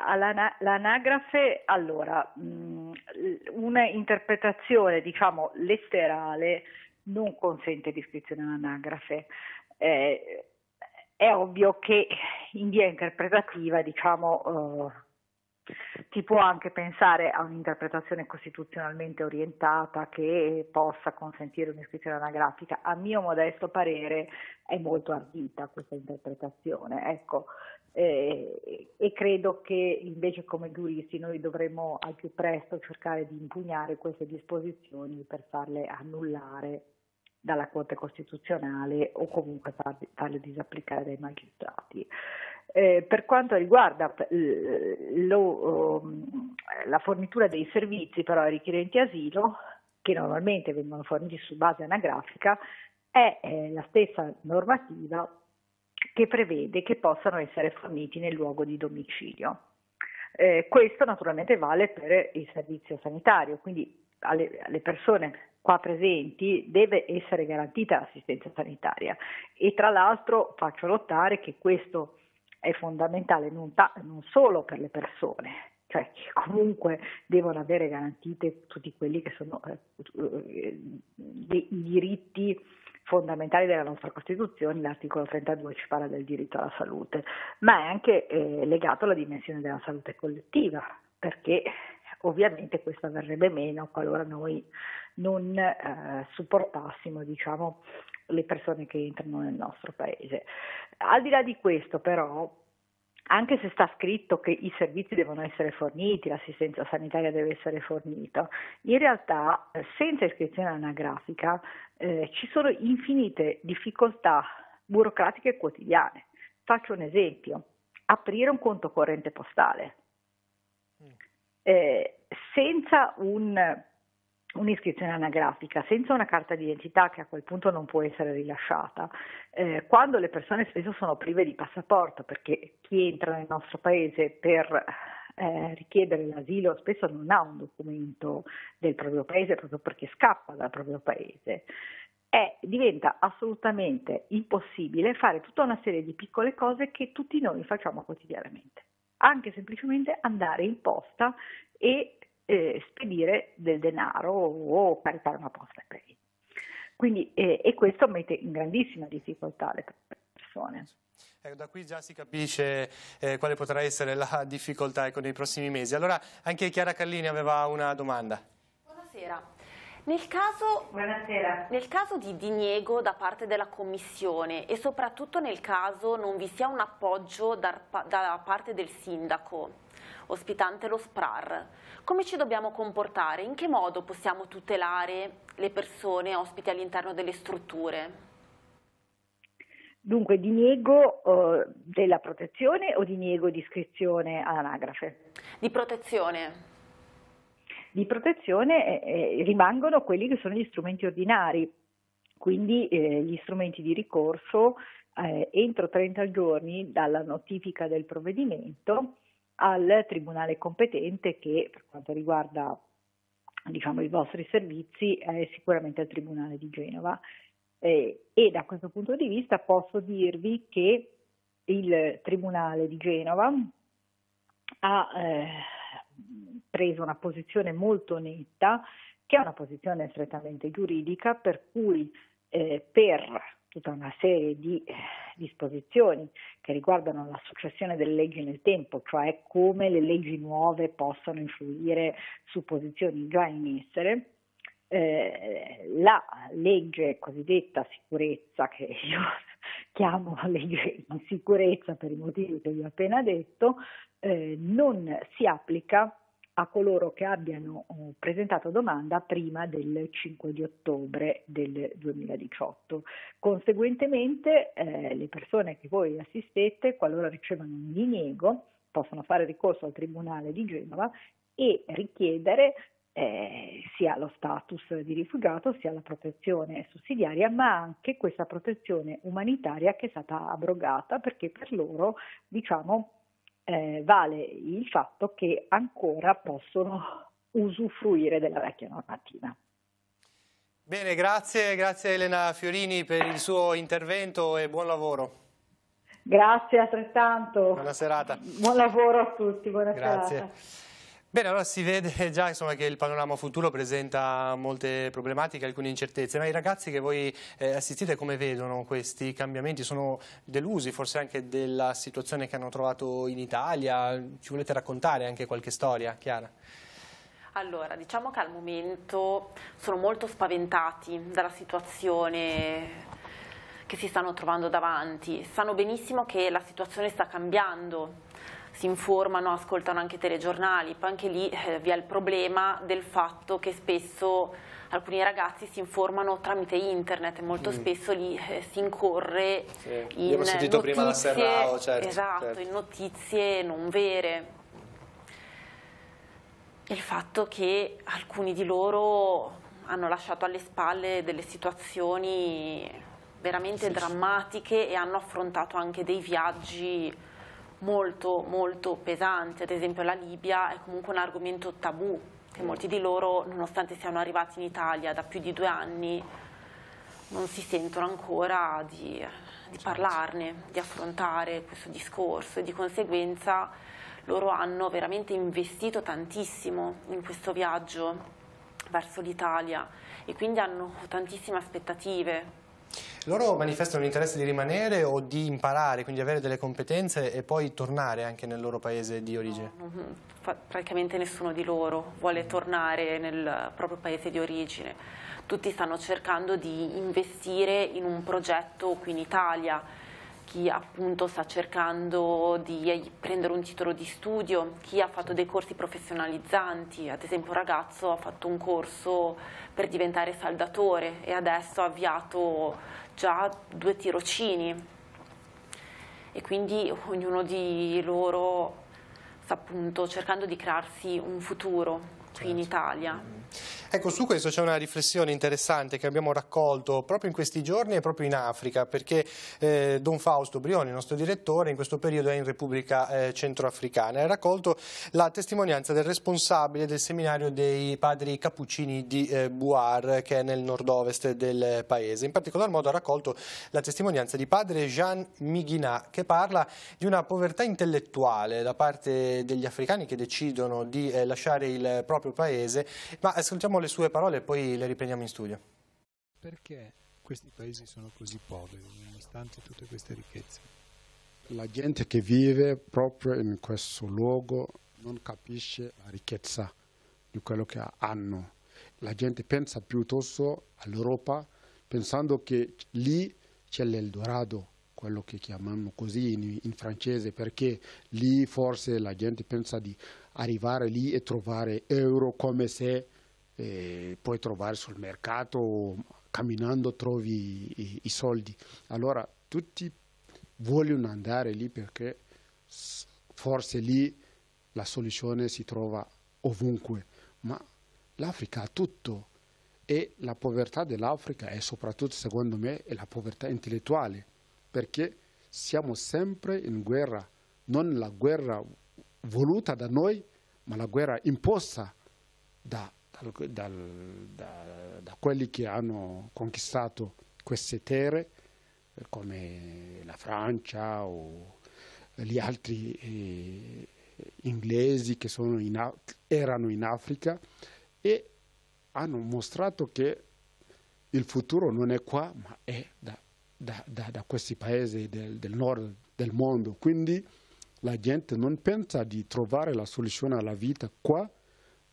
l'anagrafe, allora, mm, un'interpretazione diciamo letterale non consente l'iscrizione all'anagrafe. Eh, è ovvio che in via interpretativa diciamo, eh, si può anche pensare a un'interpretazione costituzionalmente orientata che possa consentire un'iscrizione anagrafica. A mio modesto parere è molto ardita questa interpretazione. Ecco, eh, e credo che invece come giuristi noi dovremmo al più presto cercare di impugnare queste disposizioni per farle annullare dalla Corte Costituzionale o comunque farle disapplicare dai magistrati. Eh, per quanto riguarda eh, lo, ehm, la fornitura dei servizi però ai richiedenti asilo, che normalmente vengono forniti su base anagrafica, è eh, la stessa normativa che prevede che possano essere forniti nel luogo di domicilio. Eh, questo naturalmente vale per il servizio sanitario, quindi alle, alle persone qua presenti deve essere garantita l'assistenza sanitaria e tra l'altro faccio notare che questo è fondamentale non, ta- non solo per le persone, cioè che comunque devono avere garantite tutti quelli che sono eh, eh i diritti fondamentali della nostra Costituzione, l'articolo 32 ci parla del diritto alla salute, ma è anche eh, legato alla dimensione della salute collettiva, perché ovviamente questo avverrebbe meno qualora noi non eh, supportassimo diciamo, le persone che entrano nel nostro paese. Al di là di questo però, anche se sta scritto che i servizi devono essere forniti, l'assistenza sanitaria deve essere fornita, in realtà senza iscrizione anagrafica eh, ci sono infinite difficoltà burocratiche quotidiane. Faccio un esempio, aprire un conto corrente postale. Mm. Eh, senza un un'iscrizione anagrafica senza una carta d'identità che a quel punto non può essere rilasciata, eh, quando le persone spesso sono prive di passaporto perché chi entra nel nostro paese per eh, richiedere l'asilo spesso non ha un documento del proprio paese proprio perché scappa dal proprio paese. È, diventa assolutamente impossibile fare tutta una serie di piccole cose che tutti noi facciamo quotidianamente, anche semplicemente andare in posta e eh, spedire del denaro o caricare una posta a credito. Quindi, eh, e questo mette in grandissima difficoltà le persone. Ecco, da qui già si capisce eh, quale potrà essere la difficoltà ecco, nei prossimi mesi. Allora, anche Chiara Callini aveva una domanda. Buonasera. Nel caso, nel caso, di diniego da parte della Commissione e soprattutto nel caso non vi sia un appoggio da, da parte del Sindaco, ospitante lo SPRAR. Come ci dobbiamo comportare? In che modo possiamo tutelare le persone ospiti all'interno delle strutture? Dunque, diniego eh, della protezione o diniego di iscrizione all'anagrafe? Di protezione. Di protezione eh, eh, rimangono quelli che sono gli strumenti ordinari, quindi eh, gli strumenti di ricorso eh, entro 30 giorni dalla notifica del provvedimento al tribunale competente che per quanto riguarda diciamo, i vostri servizi è sicuramente il Tribunale di Genova. Eh, e da questo punto di vista posso dirvi che il Tribunale di Genova ha eh, preso una posizione molto netta, che è una posizione strettamente giuridica, per cui eh, per tutta una serie di eh, disposizioni che riguardano la successione delle leggi nel tempo, cioè come le leggi nuove possono influire su posizioni già in essere, eh, la legge cosiddetta sicurezza, che io chiamo legge di sicurezza per i motivi che vi ho appena detto, eh, non si applica a coloro che abbiano eh, presentato domanda prima del 5 di ottobre del 2018. Conseguentemente eh, le persone che voi assistete, qualora ricevano un diniego, possono fare ricorso al Tribunale di Genova e richiedere eh, sia lo status di rifugiato sia la protezione sussidiaria, ma anche questa protezione umanitaria che è stata abrogata perché per loro, diciamo, eh, vale il fatto che ancora possono usufruire della vecchia normativa. Bene, grazie, grazie Elena Fiorini per il suo intervento e buon lavoro. Grazie altrettanto. Buona serata. Buon lavoro a tutti, buona grazie. serata. Bene, allora si vede già insomma, che il panorama futuro presenta molte problematiche, alcune incertezze, ma i ragazzi che voi eh, assistite come vedono questi cambiamenti? Sono delusi forse anche della situazione che hanno trovato in Italia? Ci volete raccontare anche qualche storia, Chiara? Allora, diciamo che al momento sono molto spaventati dalla situazione che si stanno trovando davanti. Sanno benissimo che la situazione sta cambiando, si informano, ascoltano anche i telegiornali, poi anche lì eh, vi è il problema del fatto che spesso alcuni ragazzi si informano tramite internet e molto mm. spesso lì eh, si incorre sì. in, sentito notizie, prima la Serrao, certo, esatto, certo. in notizie non vere. Il fatto che alcuni di loro hanno lasciato alle spalle delle situazioni veramente sì, drammatiche sì. e hanno affrontato anche dei viaggi molto molto pesante, ad esempio la Libia è comunque un argomento tabù che molti di loro, nonostante siano arrivati in Italia da più di due anni, non si sentono ancora di, di esatto. parlarne, di affrontare questo discorso e di conseguenza loro hanno veramente investito tantissimo in questo viaggio verso l'Italia e quindi hanno tantissime aspettative loro manifestano l'interesse di rimanere o di imparare, quindi avere delle competenze e poi tornare anche nel loro paese di origine? No, mm-hmm. no, praticamente nessuno di loro vuole tornare nel proprio paese di origine. Tutti stanno cercando di investire in un progetto qui in Italia, chi appunto sta cercando di prendere un titolo di studio, chi ha fatto dei corsi professionalizzanti, ad esempio un ragazzo ha fatto un corso per diventare saldatore e adesso ha avviato già due tirocini e quindi ognuno di loro sta appunto cercando di crearsi un futuro qui certo. in Italia. Mm. Ecco, su questo c'è una riflessione interessante che abbiamo raccolto proprio in questi giorni e proprio in Africa, perché eh, Don Fausto Brioni, il nostro direttore, in questo periodo è in Repubblica eh, Centroafricana e ha raccolto la testimonianza del responsabile del seminario dei padri cappuccini di eh, Buar, che è nel nord-ovest del paese. In particolar modo ha raccolto la testimonianza di padre Jean Mighinà, che parla di una povertà intellettuale da parte degli africani che decidono di eh, lasciare il proprio paese, ma ascoltiamo le sue parole e poi le riprendiamo in studio. Perché questi paesi sono così poveri, nonostante tutte queste ricchezze? La gente che vive proprio in questo luogo non capisce la ricchezza di quello che hanno. La gente pensa piuttosto all'Europa pensando che lì c'è l'Eldorado, quello che chiamiamo così in, in, francese, perché lì forse la gente pensa di arrivare lì e trovare euro come se eh, puoi trovare sul mercato, camminando trovi i, i soldi. Allora tutti vogliono andare lì perché forse lì la soluzione si trova ovunque, ma l'Africa ha tutto e la povertà dell'Africa è soprattutto, secondo me, la povertà intellettuale, perché siamo sempre in guerra, non la guerra voluta da noi, ma la guerra imposta da dal, dal, da, da, quelli che hanno conquistato queste terre eh, come la Francia o gli altri eh, inglesi che in, erano in Africa e hanno mostrato che il futuro non è qua ma è da, da, da questi paesi del, del nord del mondo. Quindi la gente non pensa di trovare la soluzione alla vita qua,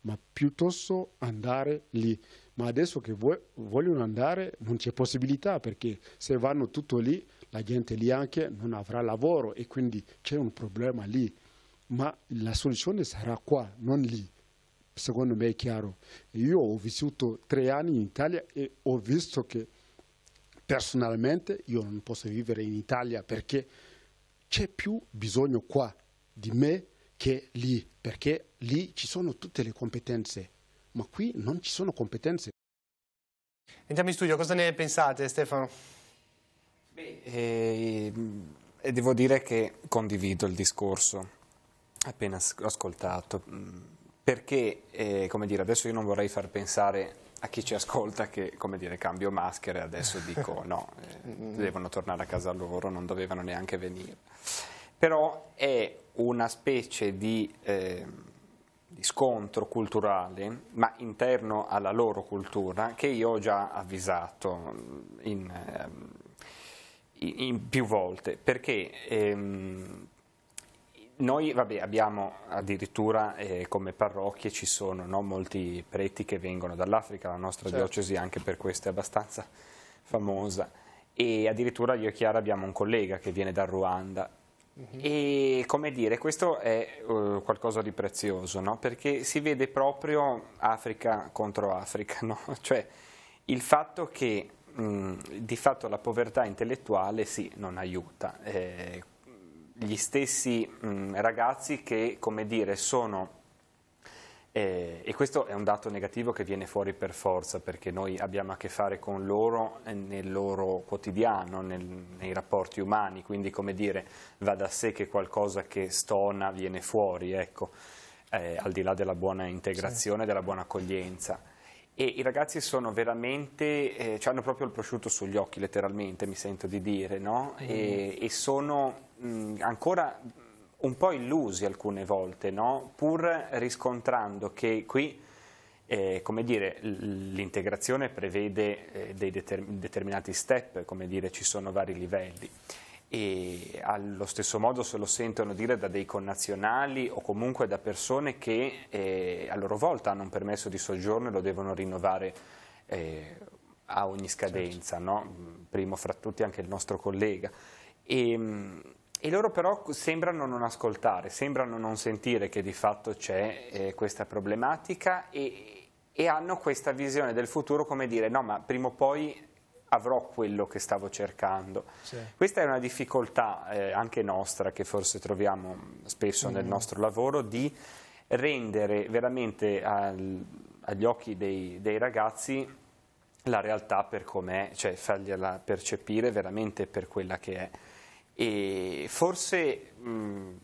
ma piuttosto andare lì. Ma adesso che vogliono andare non c'è possibilità perché se vanno tutto lì la gente lì anche non avrà lavoro e quindi c'è un problema lì. Ma la soluzione sarà qua, non lì. Secondo me è chiaro. Io ho vissuto tre anni in Italia e ho visto che personalmente io non posso vivere in Italia perché c'è più bisogno qua di me che lì, perché lì ci sono tutte le competenze, ma qui non ci sono competenze. Entriamo in studio, cosa ne pensate Stefano? Beh, eh, eh, devo dire che condivido il discorso appena ascoltato, mm, perché, eh, come dire, adesso io non vorrei far pensare a chi ci ascolta che, come dire, cambio maschere e adesso dico no, eh, devono tornare a casa loro, non dovevano neanche venire però è una specie di, eh, di, scontro culturale, ma interno alla loro cultura, che io ho già avvisato in, in, ehm, in più volte, perché ehm, noi vabbè, abbiamo addirittura eh, come parrocchie ci sono no, molti preti che vengono dall'Africa, la nostra certo. diocesi anche per questo è abbastanza famosa e addirittura io e Chiara abbiamo un collega che viene da Ruanda Mm-hmm. E come dire, questo è uh, qualcosa di prezioso, no? perché si vede proprio Africa contro Africa, no? cioè il fatto che mh, di fatto la povertà intellettuale sì, non aiuta. Eh, gli stessi mh, ragazzi che, come dire, sono e, eh, e, questo è un dato negativo che viene fuori per forza, perché noi abbiamo a che fare con loro eh, nel loro quotidiano, nel, nei rapporti umani, quindi come dire, va da sé che qualcosa che stona viene fuori, ecco, eh, al di là della buona integrazione, sì. della buona accoglienza. E i ragazzi sono veramente, eh, cioè hanno proprio il prosciutto sugli occhi letteralmente, mi sento di dire, no? Mm. E, e sono mh, mm, ancora un po' illusi alcune volte, no? pur riscontrando che qui eh, l'integrazione prevede eh, dei deter determinati step, come dire, ci sono vari livelli e allo stesso modo se lo sentono dire da dei connazionali o comunque da persone che eh, a loro volta hanno un permesso di soggiorno e lo devono rinnovare eh, a ogni scadenza, certo. no? primo fra tutti anche il nostro collega. E, ehm, e loro però sembrano non ascoltare, sembrano non sentire che di fatto c'è eh, questa problematica e, e hanno questa visione del futuro come dire no ma prima o poi avrò quello che stavo cercando. Sì. Questa è una difficoltà eh, anche nostra che forse troviamo spesso mm. nel nostro lavoro di rendere veramente al, agli occhi dei, dei, ragazzi la realtà per com'è, cioè fargliela percepire veramente per quella che è e forse mh,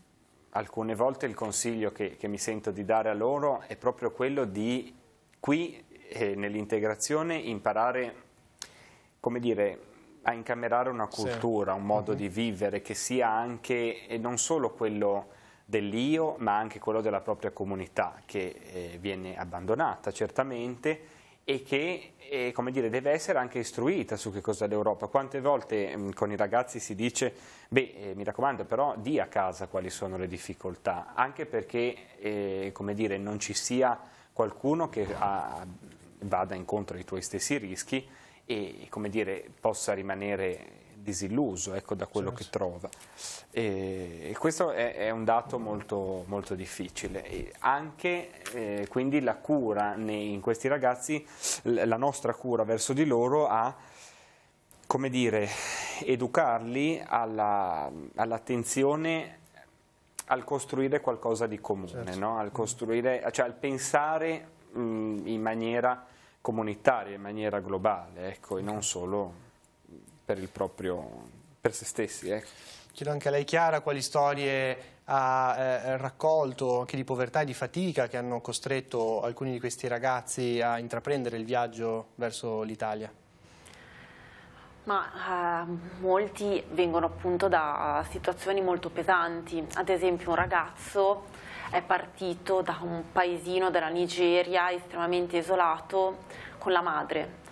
alcune volte il consiglio che, che, mi sento di dare a loro è proprio quello di qui eh, nell'integrazione imparare come dire, a incamerare una cultura, sì. un modo uh mhm. -huh. di vivere che sia anche e non solo quello dell'io ma anche quello della propria comunità che eh, viene abbandonata certamente e che eh, e, dire, deve essere anche istruita su che cosa l'Europa. Quante volte mh, mm, con i ragazzi si dice, beh, eh, mi raccomando, però di a casa quali sono le difficoltà, anche perché eh, dire, non ci sia qualcuno che ha, ah, vada incontro ai tuoi stessi rischi e dire, possa rimanere disilluso ecco, da quello certo. che trova. E, e questo è, è, un dato molto, molto difficile. E anche eh, quindi la cura nei, in questi ragazzi, la nostra cura verso di loro ha come dire, educarli all'attenzione all al costruire qualcosa di comune, certo. no? al, mm. costruire, cioè al pensare mh, mm, in maniera comunitaria, in maniera globale, ecco, e non solo per, proprio, per se stessi. Eh. Chiedo anche a lei Chiara quali storie ha eh, raccolto anche di povertà e di fatica che hanno costretto alcuni di questi ragazzi a intraprendere il viaggio verso l'Italia. Ma eh, molti vengono appunto da situazioni molto pesanti, ad esempio un ragazzo è partito da un paesino della Nigeria estremamente isolato con la madre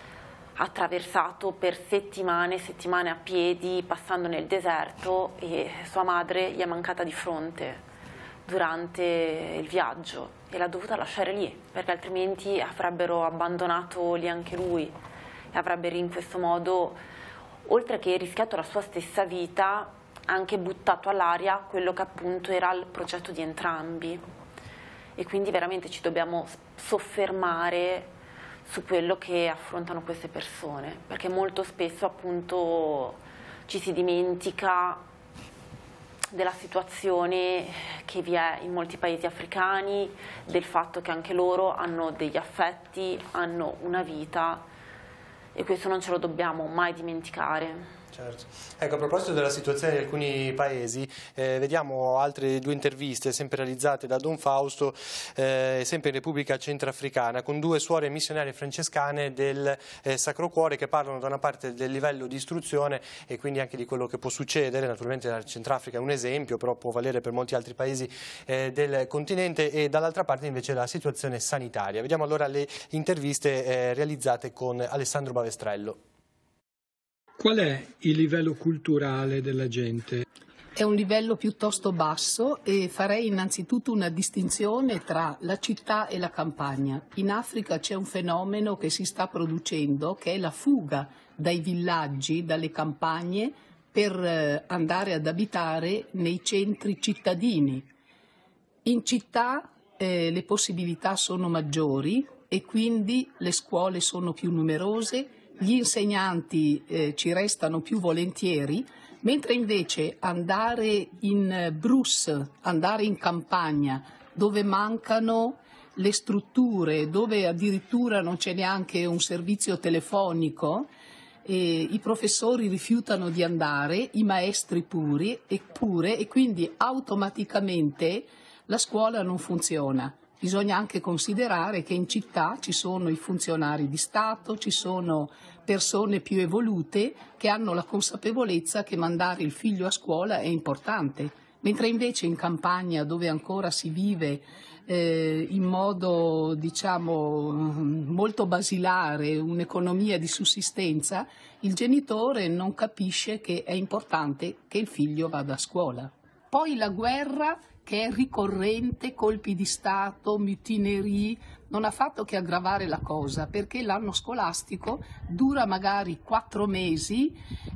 attraversato per settimane, settimane a piedi, passando nel deserto e sua madre gli è mancata di fronte durante il viaggio e l'ha dovuta lasciare lì perché altrimenti avrebbero abbandonato lì anche lui e avrebbe in questo modo, oltre che rischiato la sua stessa vita, anche buttato all'aria quello che appunto era il progetto di entrambi. E quindi veramente ci dobbiamo soffermare su quello che affrontano queste persone, perché molto spesso appunto ci si dimentica della situazione che vi è in molti paesi africani, del fatto che anche loro hanno degli affetti, hanno una vita e questo non ce lo dobbiamo mai dimenticare. Certo. Ecco, a proposito della situazione di alcuni paesi, eh, vediamo altre due interviste sempre realizzate da Don Fausto, eh, sempre in Repubblica Centrafricana, con due suore missionarie francescane del eh, Sacro Cuore che parlano da una parte del livello di istruzione e quindi anche di quello che può succedere, naturalmente la Centrafrica è un esempio, però può valere per molti altri paesi eh, del continente e dall'altra parte invece la situazione sanitaria. Vediamo allora le interviste eh, realizzate con Alessandro Bavestrello. Qual è il livello culturale della gente? È un livello piuttosto basso e farei innanzitutto una distinzione tra la città e la campagna. In Africa c'è un fenomeno che si sta producendo che è la fuga dai villaggi, dalle campagne per eh, andare ad abitare nei centri cittadini. In città eh, le possibilità sono maggiori e quindi le scuole sono più numerose, gli insegnanti eh, ci restano più volentieri, mentre invece andare in eh, Bruce, andare in campagna, dove mancano le strutture, dove addirittura non c'è neanche un servizio telefonico, i professori rifiutano di andare, i maestri puri, eppure, e quindi automaticamente la scuola non funziona. Bisogna anche considerare che in città ci sono i funzionari di Stato, ci sono persone più evolute che hanno la consapevolezza che mandare il figlio a scuola è importante, mentre invece in campagna dove ancora si vive eh, in modo diciamo molto basilare un'economia di sussistenza, il genitore non capisce che è importante che il figlio vada a scuola. Poi la guerra che è ricorrente, colpi di Stato, mutinerie, non ha fatto che aggravare la cosa perché l'anno scolastico dura magari quattro mesi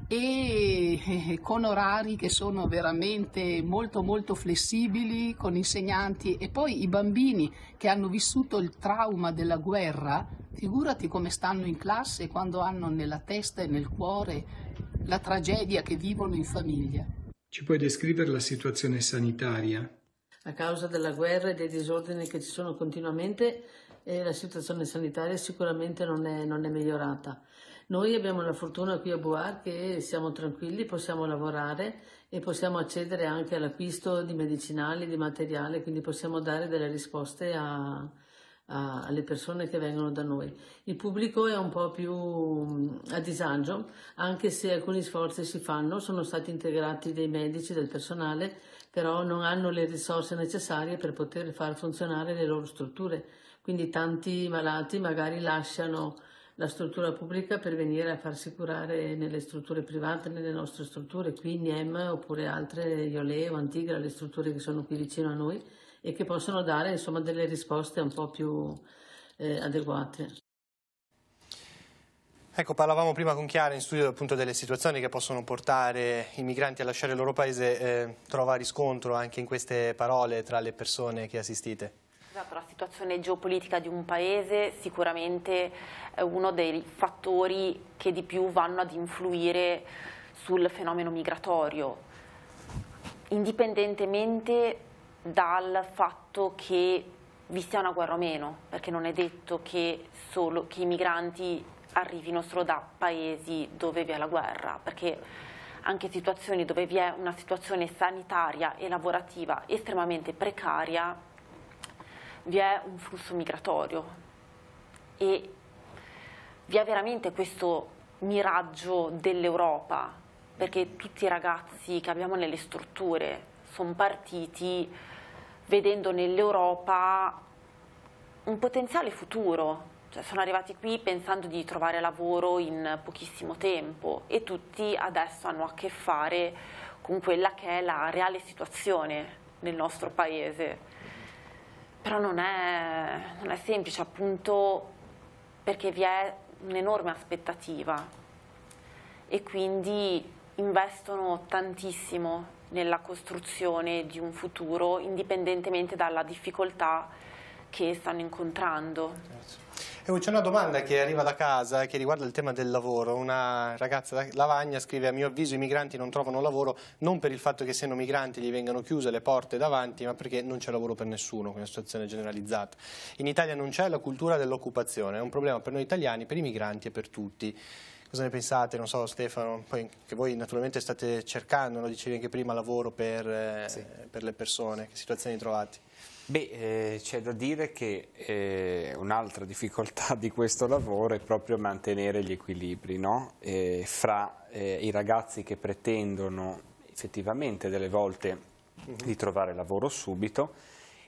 e eh, con orari che sono veramente molto molto flessibili con insegnanti e poi i bambini che hanno vissuto il trauma della guerra, figurati come stanno in classe quando hanno nella testa e nel cuore la tragedia che vivono in famiglia. Ci puoi descrivere la situazione sanitaria? a causa della guerra e dei disordini che ci sono continuamente eh, la situazione sanitaria sicuramente non è, non è, migliorata. Noi abbiamo la fortuna qui a Boar che siamo tranquilli, possiamo lavorare e possiamo accedere anche all'acquisto di medicinali, di materiale, quindi possiamo dare delle risposte a, a, alle persone che vengono da noi. Il pubblico è un po' più a disagio, anche se alcuni sforzi si fanno, sono stati integrati dei medici, del personale però non hanno le risorse necessarie per poter far funzionare le loro strutture. Quindi tanti malati magari lasciano la struttura pubblica per venire a farsi curare nelle strutture private, nelle nostre strutture, qui in NIEM oppure altre, Iole o Antigra, le strutture che sono qui vicino a noi e che possono dare insomma, delle risposte un po' più eh, adeguate. Ecco, parlavamo prima con Chiara in studio appunto delle situazioni che possono portare i migranti a lasciare il loro paese, eh, trova riscontro anche in queste parole tra le persone che assistite? Esatto, la situazione geopolitica di un paese sicuramente è uno dei fattori che di più vanno ad influire sul fenomeno migratorio, indipendentemente dal fatto che vi sia una guerra o meno, perché non è detto che, solo, che i migranti arrivino solo da paesi dove vi è la guerra, perché anche situazioni dove vi è una situazione sanitaria e lavorativa estremamente precaria, vi è un flusso migratorio e vi è veramente questo miraggio dell'Europa, perché tutti i ragazzi che abbiamo nelle strutture sono partiti vedendo nell'Europa un potenziale futuro cioè sono arrivati qui pensando di trovare lavoro in pochissimo tempo e tutti adesso hanno a che fare con quella che è la reale situazione nel nostro paese. Però non è, non è semplice appunto perché vi è un'enorme aspettativa e quindi investono tantissimo nella costruzione di un futuro indipendentemente dalla difficoltà che stanno incontrando. Grazie. Certo c'è una domanda che arriva da casa che riguarda il tema del lavoro. Una ragazza da Lavagna scrive a mio avviso i migranti non trovano lavoro non per il fatto che siano migranti gli vengano chiuse le porte davanti ma perché non c'è lavoro per nessuno, una situazione generalizzata. In Italia non c'è la cultura dell'occupazione, è un problema per noi italiani, per i migranti e per tutti. Cosa ne pensate? Non so Stefano, poi, che voi naturalmente state cercando, lo dicevi anche prima, lavoro per, eh, sì. per le persone, che situazioni trovate? Beh, eh, c'è da dire che eh, un'altra difficoltà di questo lavoro è proprio mantenere gli equilibri no? eh, fra eh, i ragazzi che pretendono effettivamente delle volte mhm. di trovare lavoro subito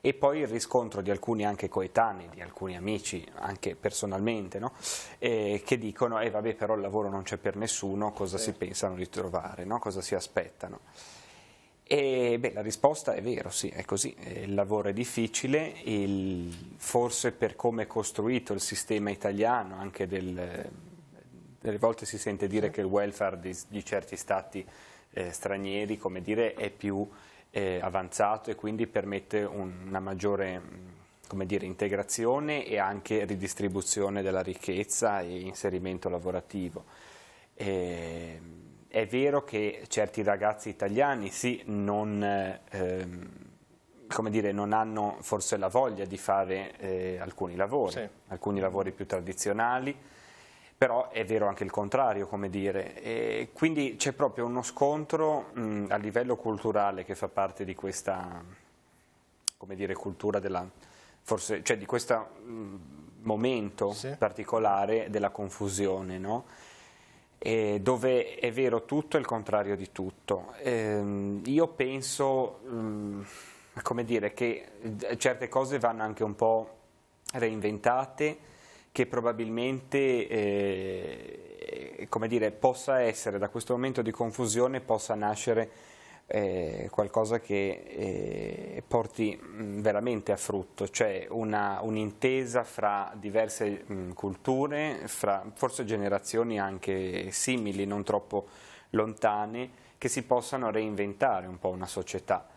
e poi il riscontro di alcuni anche coetanei, di alcuni amici, anche personalmente, no? Eh, che dicono, eh vabbè però il lavoro non c'è per nessuno, cosa si pensano di trovare, no? cosa si aspettano. E, beh, la risposta è vero, sì, è così. Il lavoro è difficile, il, forse per come è costruito il sistema italiano, anche del, delle volte si sente dire che il welfare di, di certi stati eh, stranieri dire, è più eh, avanzato e quindi permette un, una maggiore mm, dire, integrazione e anche ridistribuzione della ricchezza e inserimento lavorativo. E, ehm, è vero che certi ragazzi italiani sì, non, ehm, dire, non hanno forse la voglia di fare eh, alcuni lavori, sì. alcuni lavori più tradizionali, però è vero anche il contrario, come dire. E quindi c'è proprio uno scontro mh, a livello culturale che fa parte di questa dire, cultura della, forse, cioè di questo momento sì. particolare della confusione, no? eh, dove è vero tutto e il contrario di tutto. Eh, io penso, mh, mm, come dire, che eh, certe cose vanno anche un po' reinventate, che probabilmente eh, eh, come dire, possa essere da questo momento di confusione possa nascere eh, qualcosa che eh, porti mh, mm, veramente a frutto, cioè un'intesa fra diverse mh, mm, culture, fra forse generazioni anche simili, non troppo lontane, che si possano reinventare un po' una società.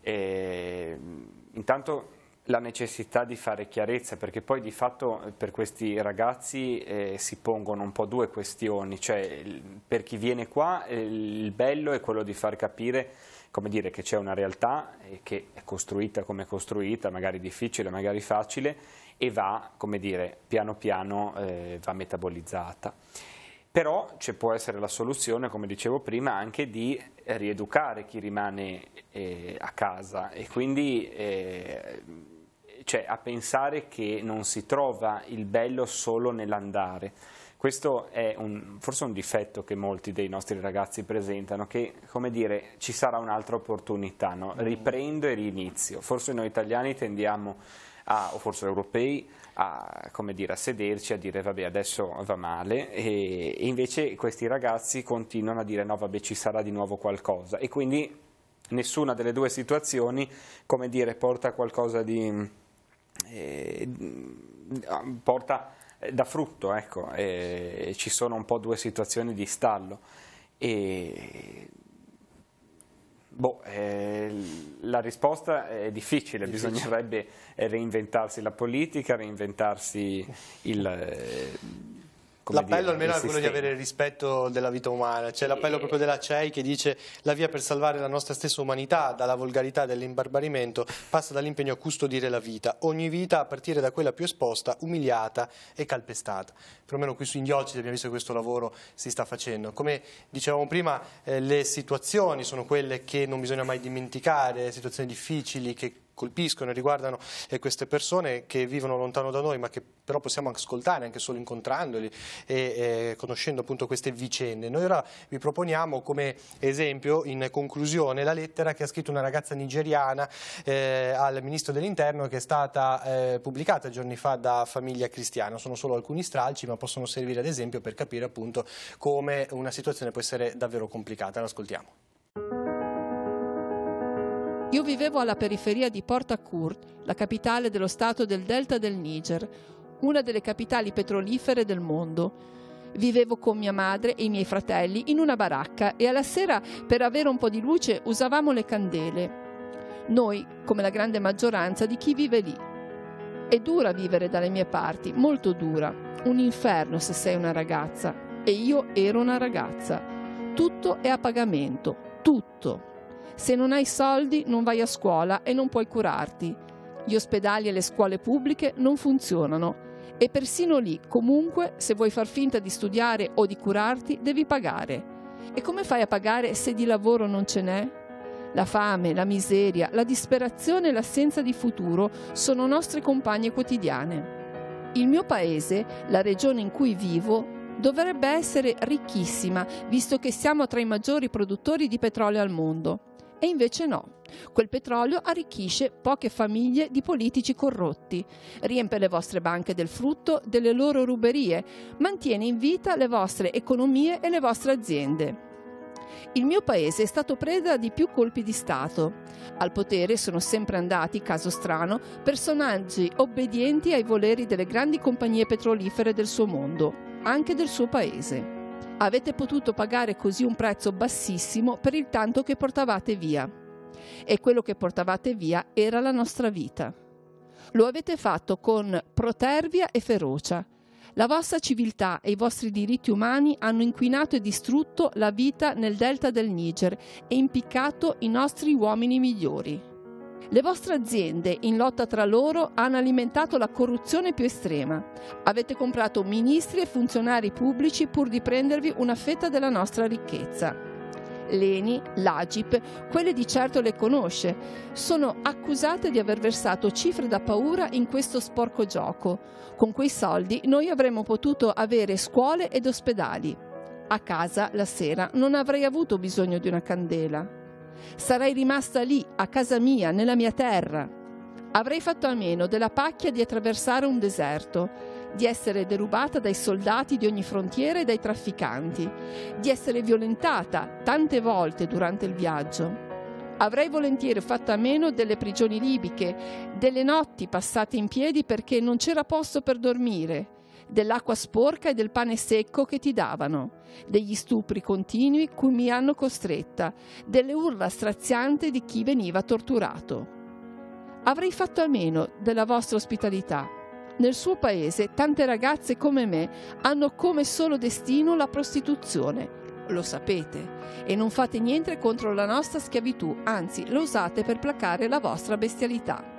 E, mm, intanto la necessità di fare chiarezza perché poi di fatto eh, per questi ragazzi eh, si pongono un po' due questioni, cioè per chi viene qua eh, il bello è quello di far capire come dire, che c'è una realtà eh, che è costruita come costruita, magari difficile, magari facile e va, come dire, piano piano eh, va metabolizzata. Però ci può essere la soluzione, come dicevo prima, anche di rieducare chi rimane eh, a casa e quindi cioè a pensare che non si trova il bello solo nell'andare. Questo è un, forse un difetto che molti dei nostri ragazzi presentano, che come dire ci sarà un'altra opportunità, no? Mm. riprendo e rinizio. Forse noi italiani tendiamo, a, o forse europei, a, dire, a, sederci, a dire vabbè adesso va male, e invece questi ragazzi continuano a dire no vabbè ci sarà di nuovo qualcosa e quindi nessuna delle due situazioni come dire, porta a qualcosa di eh, mm, porta eh, da frutto, ecco, eh, ci sono un po' due situazioni di stallo. E, boh, eh, la risposta è difficile, difficile, bisognerebbe eh, reinventarsi la politica, reinventarsi il eh, l'appello dire, almeno è quello di avere il rispetto della vita umana, c'è cioè l'appello proprio della CEI che dice la via per salvare la nostra stessa umanità dalla volgarità dell'imbarbarimento passa dall'impegno a custodire la vita, ogni vita a partire da quella più esposta, umiliata e calpestata. Per lo meno qui su Indiocide abbiamo visto che questo lavoro si sta facendo. Come dicevamo prima, eh, le situazioni sono quelle che non bisogna mai dimenticare, situazioni difficili che colpiscono e riguardano eh, queste persone che vivono lontano da noi ma che però possiamo ascoltare anche solo incontrandoli e eh, conoscendo appunto queste vicende. Noi ora vi proponiamo come esempio in conclusione la lettera che ha scritto una ragazza nigeriana eh, al Ministro dell'Interno che è stata pubblicata giorni fa da Famiglia Cristiana. Sono solo alcuni stralci ma possono servire ad esempio per capire appunto come una situazione può essere davvero complicata. L'ascoltiamo. Io vivevo alla periferia di Port Harcourt, la capitale dello stato del delta del Niger, una delle capitali petrolifere del mondo. Vivevo con mia madre e i miei fratelli in una baracca e alla sera, per avere un po' di luce, usavamo le candele. Noi, come la grande maggioranza di chi vive lì. È dura vivere dalle mie parti, molto dura. Un inferno se sei una ragazza. E io ero una ragazza. Tutto è a pagamento. Tutto. Se non hai soldi non vai a scuola e non puoi curarti. Gli ospedali e le scuole pubbliche non funzionano. E persino lì, comunque, se vuoi far finta di studiare o di curarti, devi pagare. E come fai a pagare se di lavoro non ce n'è? La fame, la miseria, la disperazione e l'assenza di futuro sono nostre compagne quotidiane. Il mio paese, la regione in cui vivo, dovrebbe essere ricchissima, visto che siamo tra i maggiori produttori di petrolio al mondo. E invece no. Quel petrolio arricchisce poche famiglie di politici corrotti, riempie le vostre banche del frutto delle loro ruberie, mantiene in vita le vostre economie e le vostre aziende. Il mio paese è stato preda di più colpi di Stato. Al potere sono sempre andati, caso strano, personaggi obbedienti ai voleri delle grandi compagnie petrolifere del suo mondo, anche del suo paese. Avete potuto pagare così un prezzo bassissimo per il tanto che portavate via. E quello che portavate via era la nostra vita. Lo avete fatto con protervia e ferocia. La vostra civiltà e i vostri diritti umani hanno inquinato e distrutto la vita nel delta del Niger e impiccato i nostri uomini migliori. Le vostre aziende, in lotta tra loro, hanno alimentato la corruzione più estrema. Avete comprato ministri e funzionari pubblici pur di prendervi una fetta della nostra ricchezza. Leni, l'Agip, quelle di certo le conosce, sono accusate di aver versato cifre da paura in questo sporco gioco. Con quei soldi noi avremmo potuto avere scuole ed ospedali. A casa, la sera, non avrei avuto bisogno di una candela. Sarei rimasta lì, a casa mia, nella mia terra. Avrei fatto a meno della pacchia di attraversare un deserto, di essere derubata dai soldati di ogni frontiera e dai trafficanti, di essere violentata tante volte durante il viaggio. Avrei volentieri fatto a meno delle prigioni libiche, delle notti passate in piedi perché non c'era posto per dormire, dell'acqua sporca e del pane secco che ti davano, degli stupri continui cui mi hanno costretta, delle urla strazianti di chi veniva torturato. Avrei fatto a meno della vostra ospitalità. Nel suo paese tante ragazze come me hanno come solo destino la prostituzione. Lo sapete e non fate niente contro la nostra schiavitù, anzi lo usate per placare la vostra bestialità.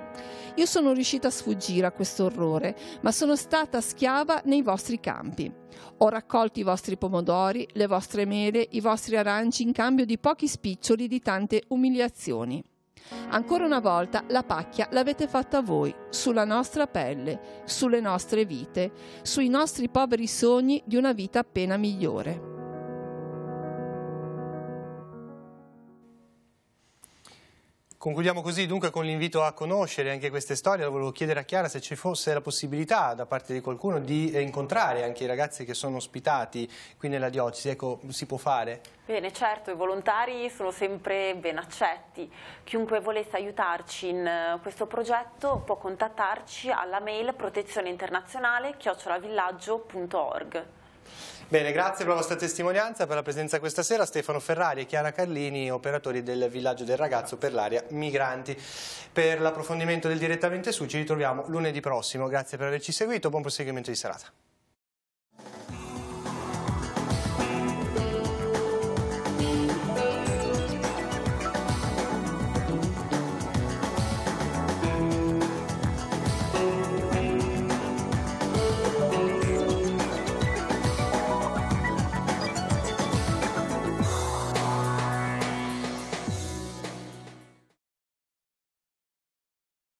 Io sono riuscita a sfuggire a questo orrore, ma sono stata schiava nei vostri campi. Ho raccolto i vostri pomodori, le vostre mele, i vostri aranci in cambio di pochi spiccioli di tante umiliazioni. Ancora una volta la pacchia l'avete fatta voi, sulla nostra pelle, sulle nostre vite, sui nostri poveri sogni di una vita appena migliore. Concludiamo così dunque con l'invito a conoscere anche queste storie, volevo chiedere a Chiara se ci fosse la possibilità da parte di qualcuno di eh, incontrare anche i ragazzi che sono ospitati qui nella diocesi, ecco si può fare? Bene, certo, i volontari sono sempre ben accetti, chiunque volesse aiutarci in eh, questo progetto può contattarci alla mail protezioneinternazionale chiocciolavillaggio.org. Bene, grazie per la vostra testimonianza, per la presenza questa sera. Stefano Ferrari e Chiara Carlini, operatori del Villaggio del Ragazzo per l'area Migranti. Per l'approfondimento del Direttamente Su ci ritroviamo lunedì prossimo. Grazie per averci seguito, buon proseguimento di serata.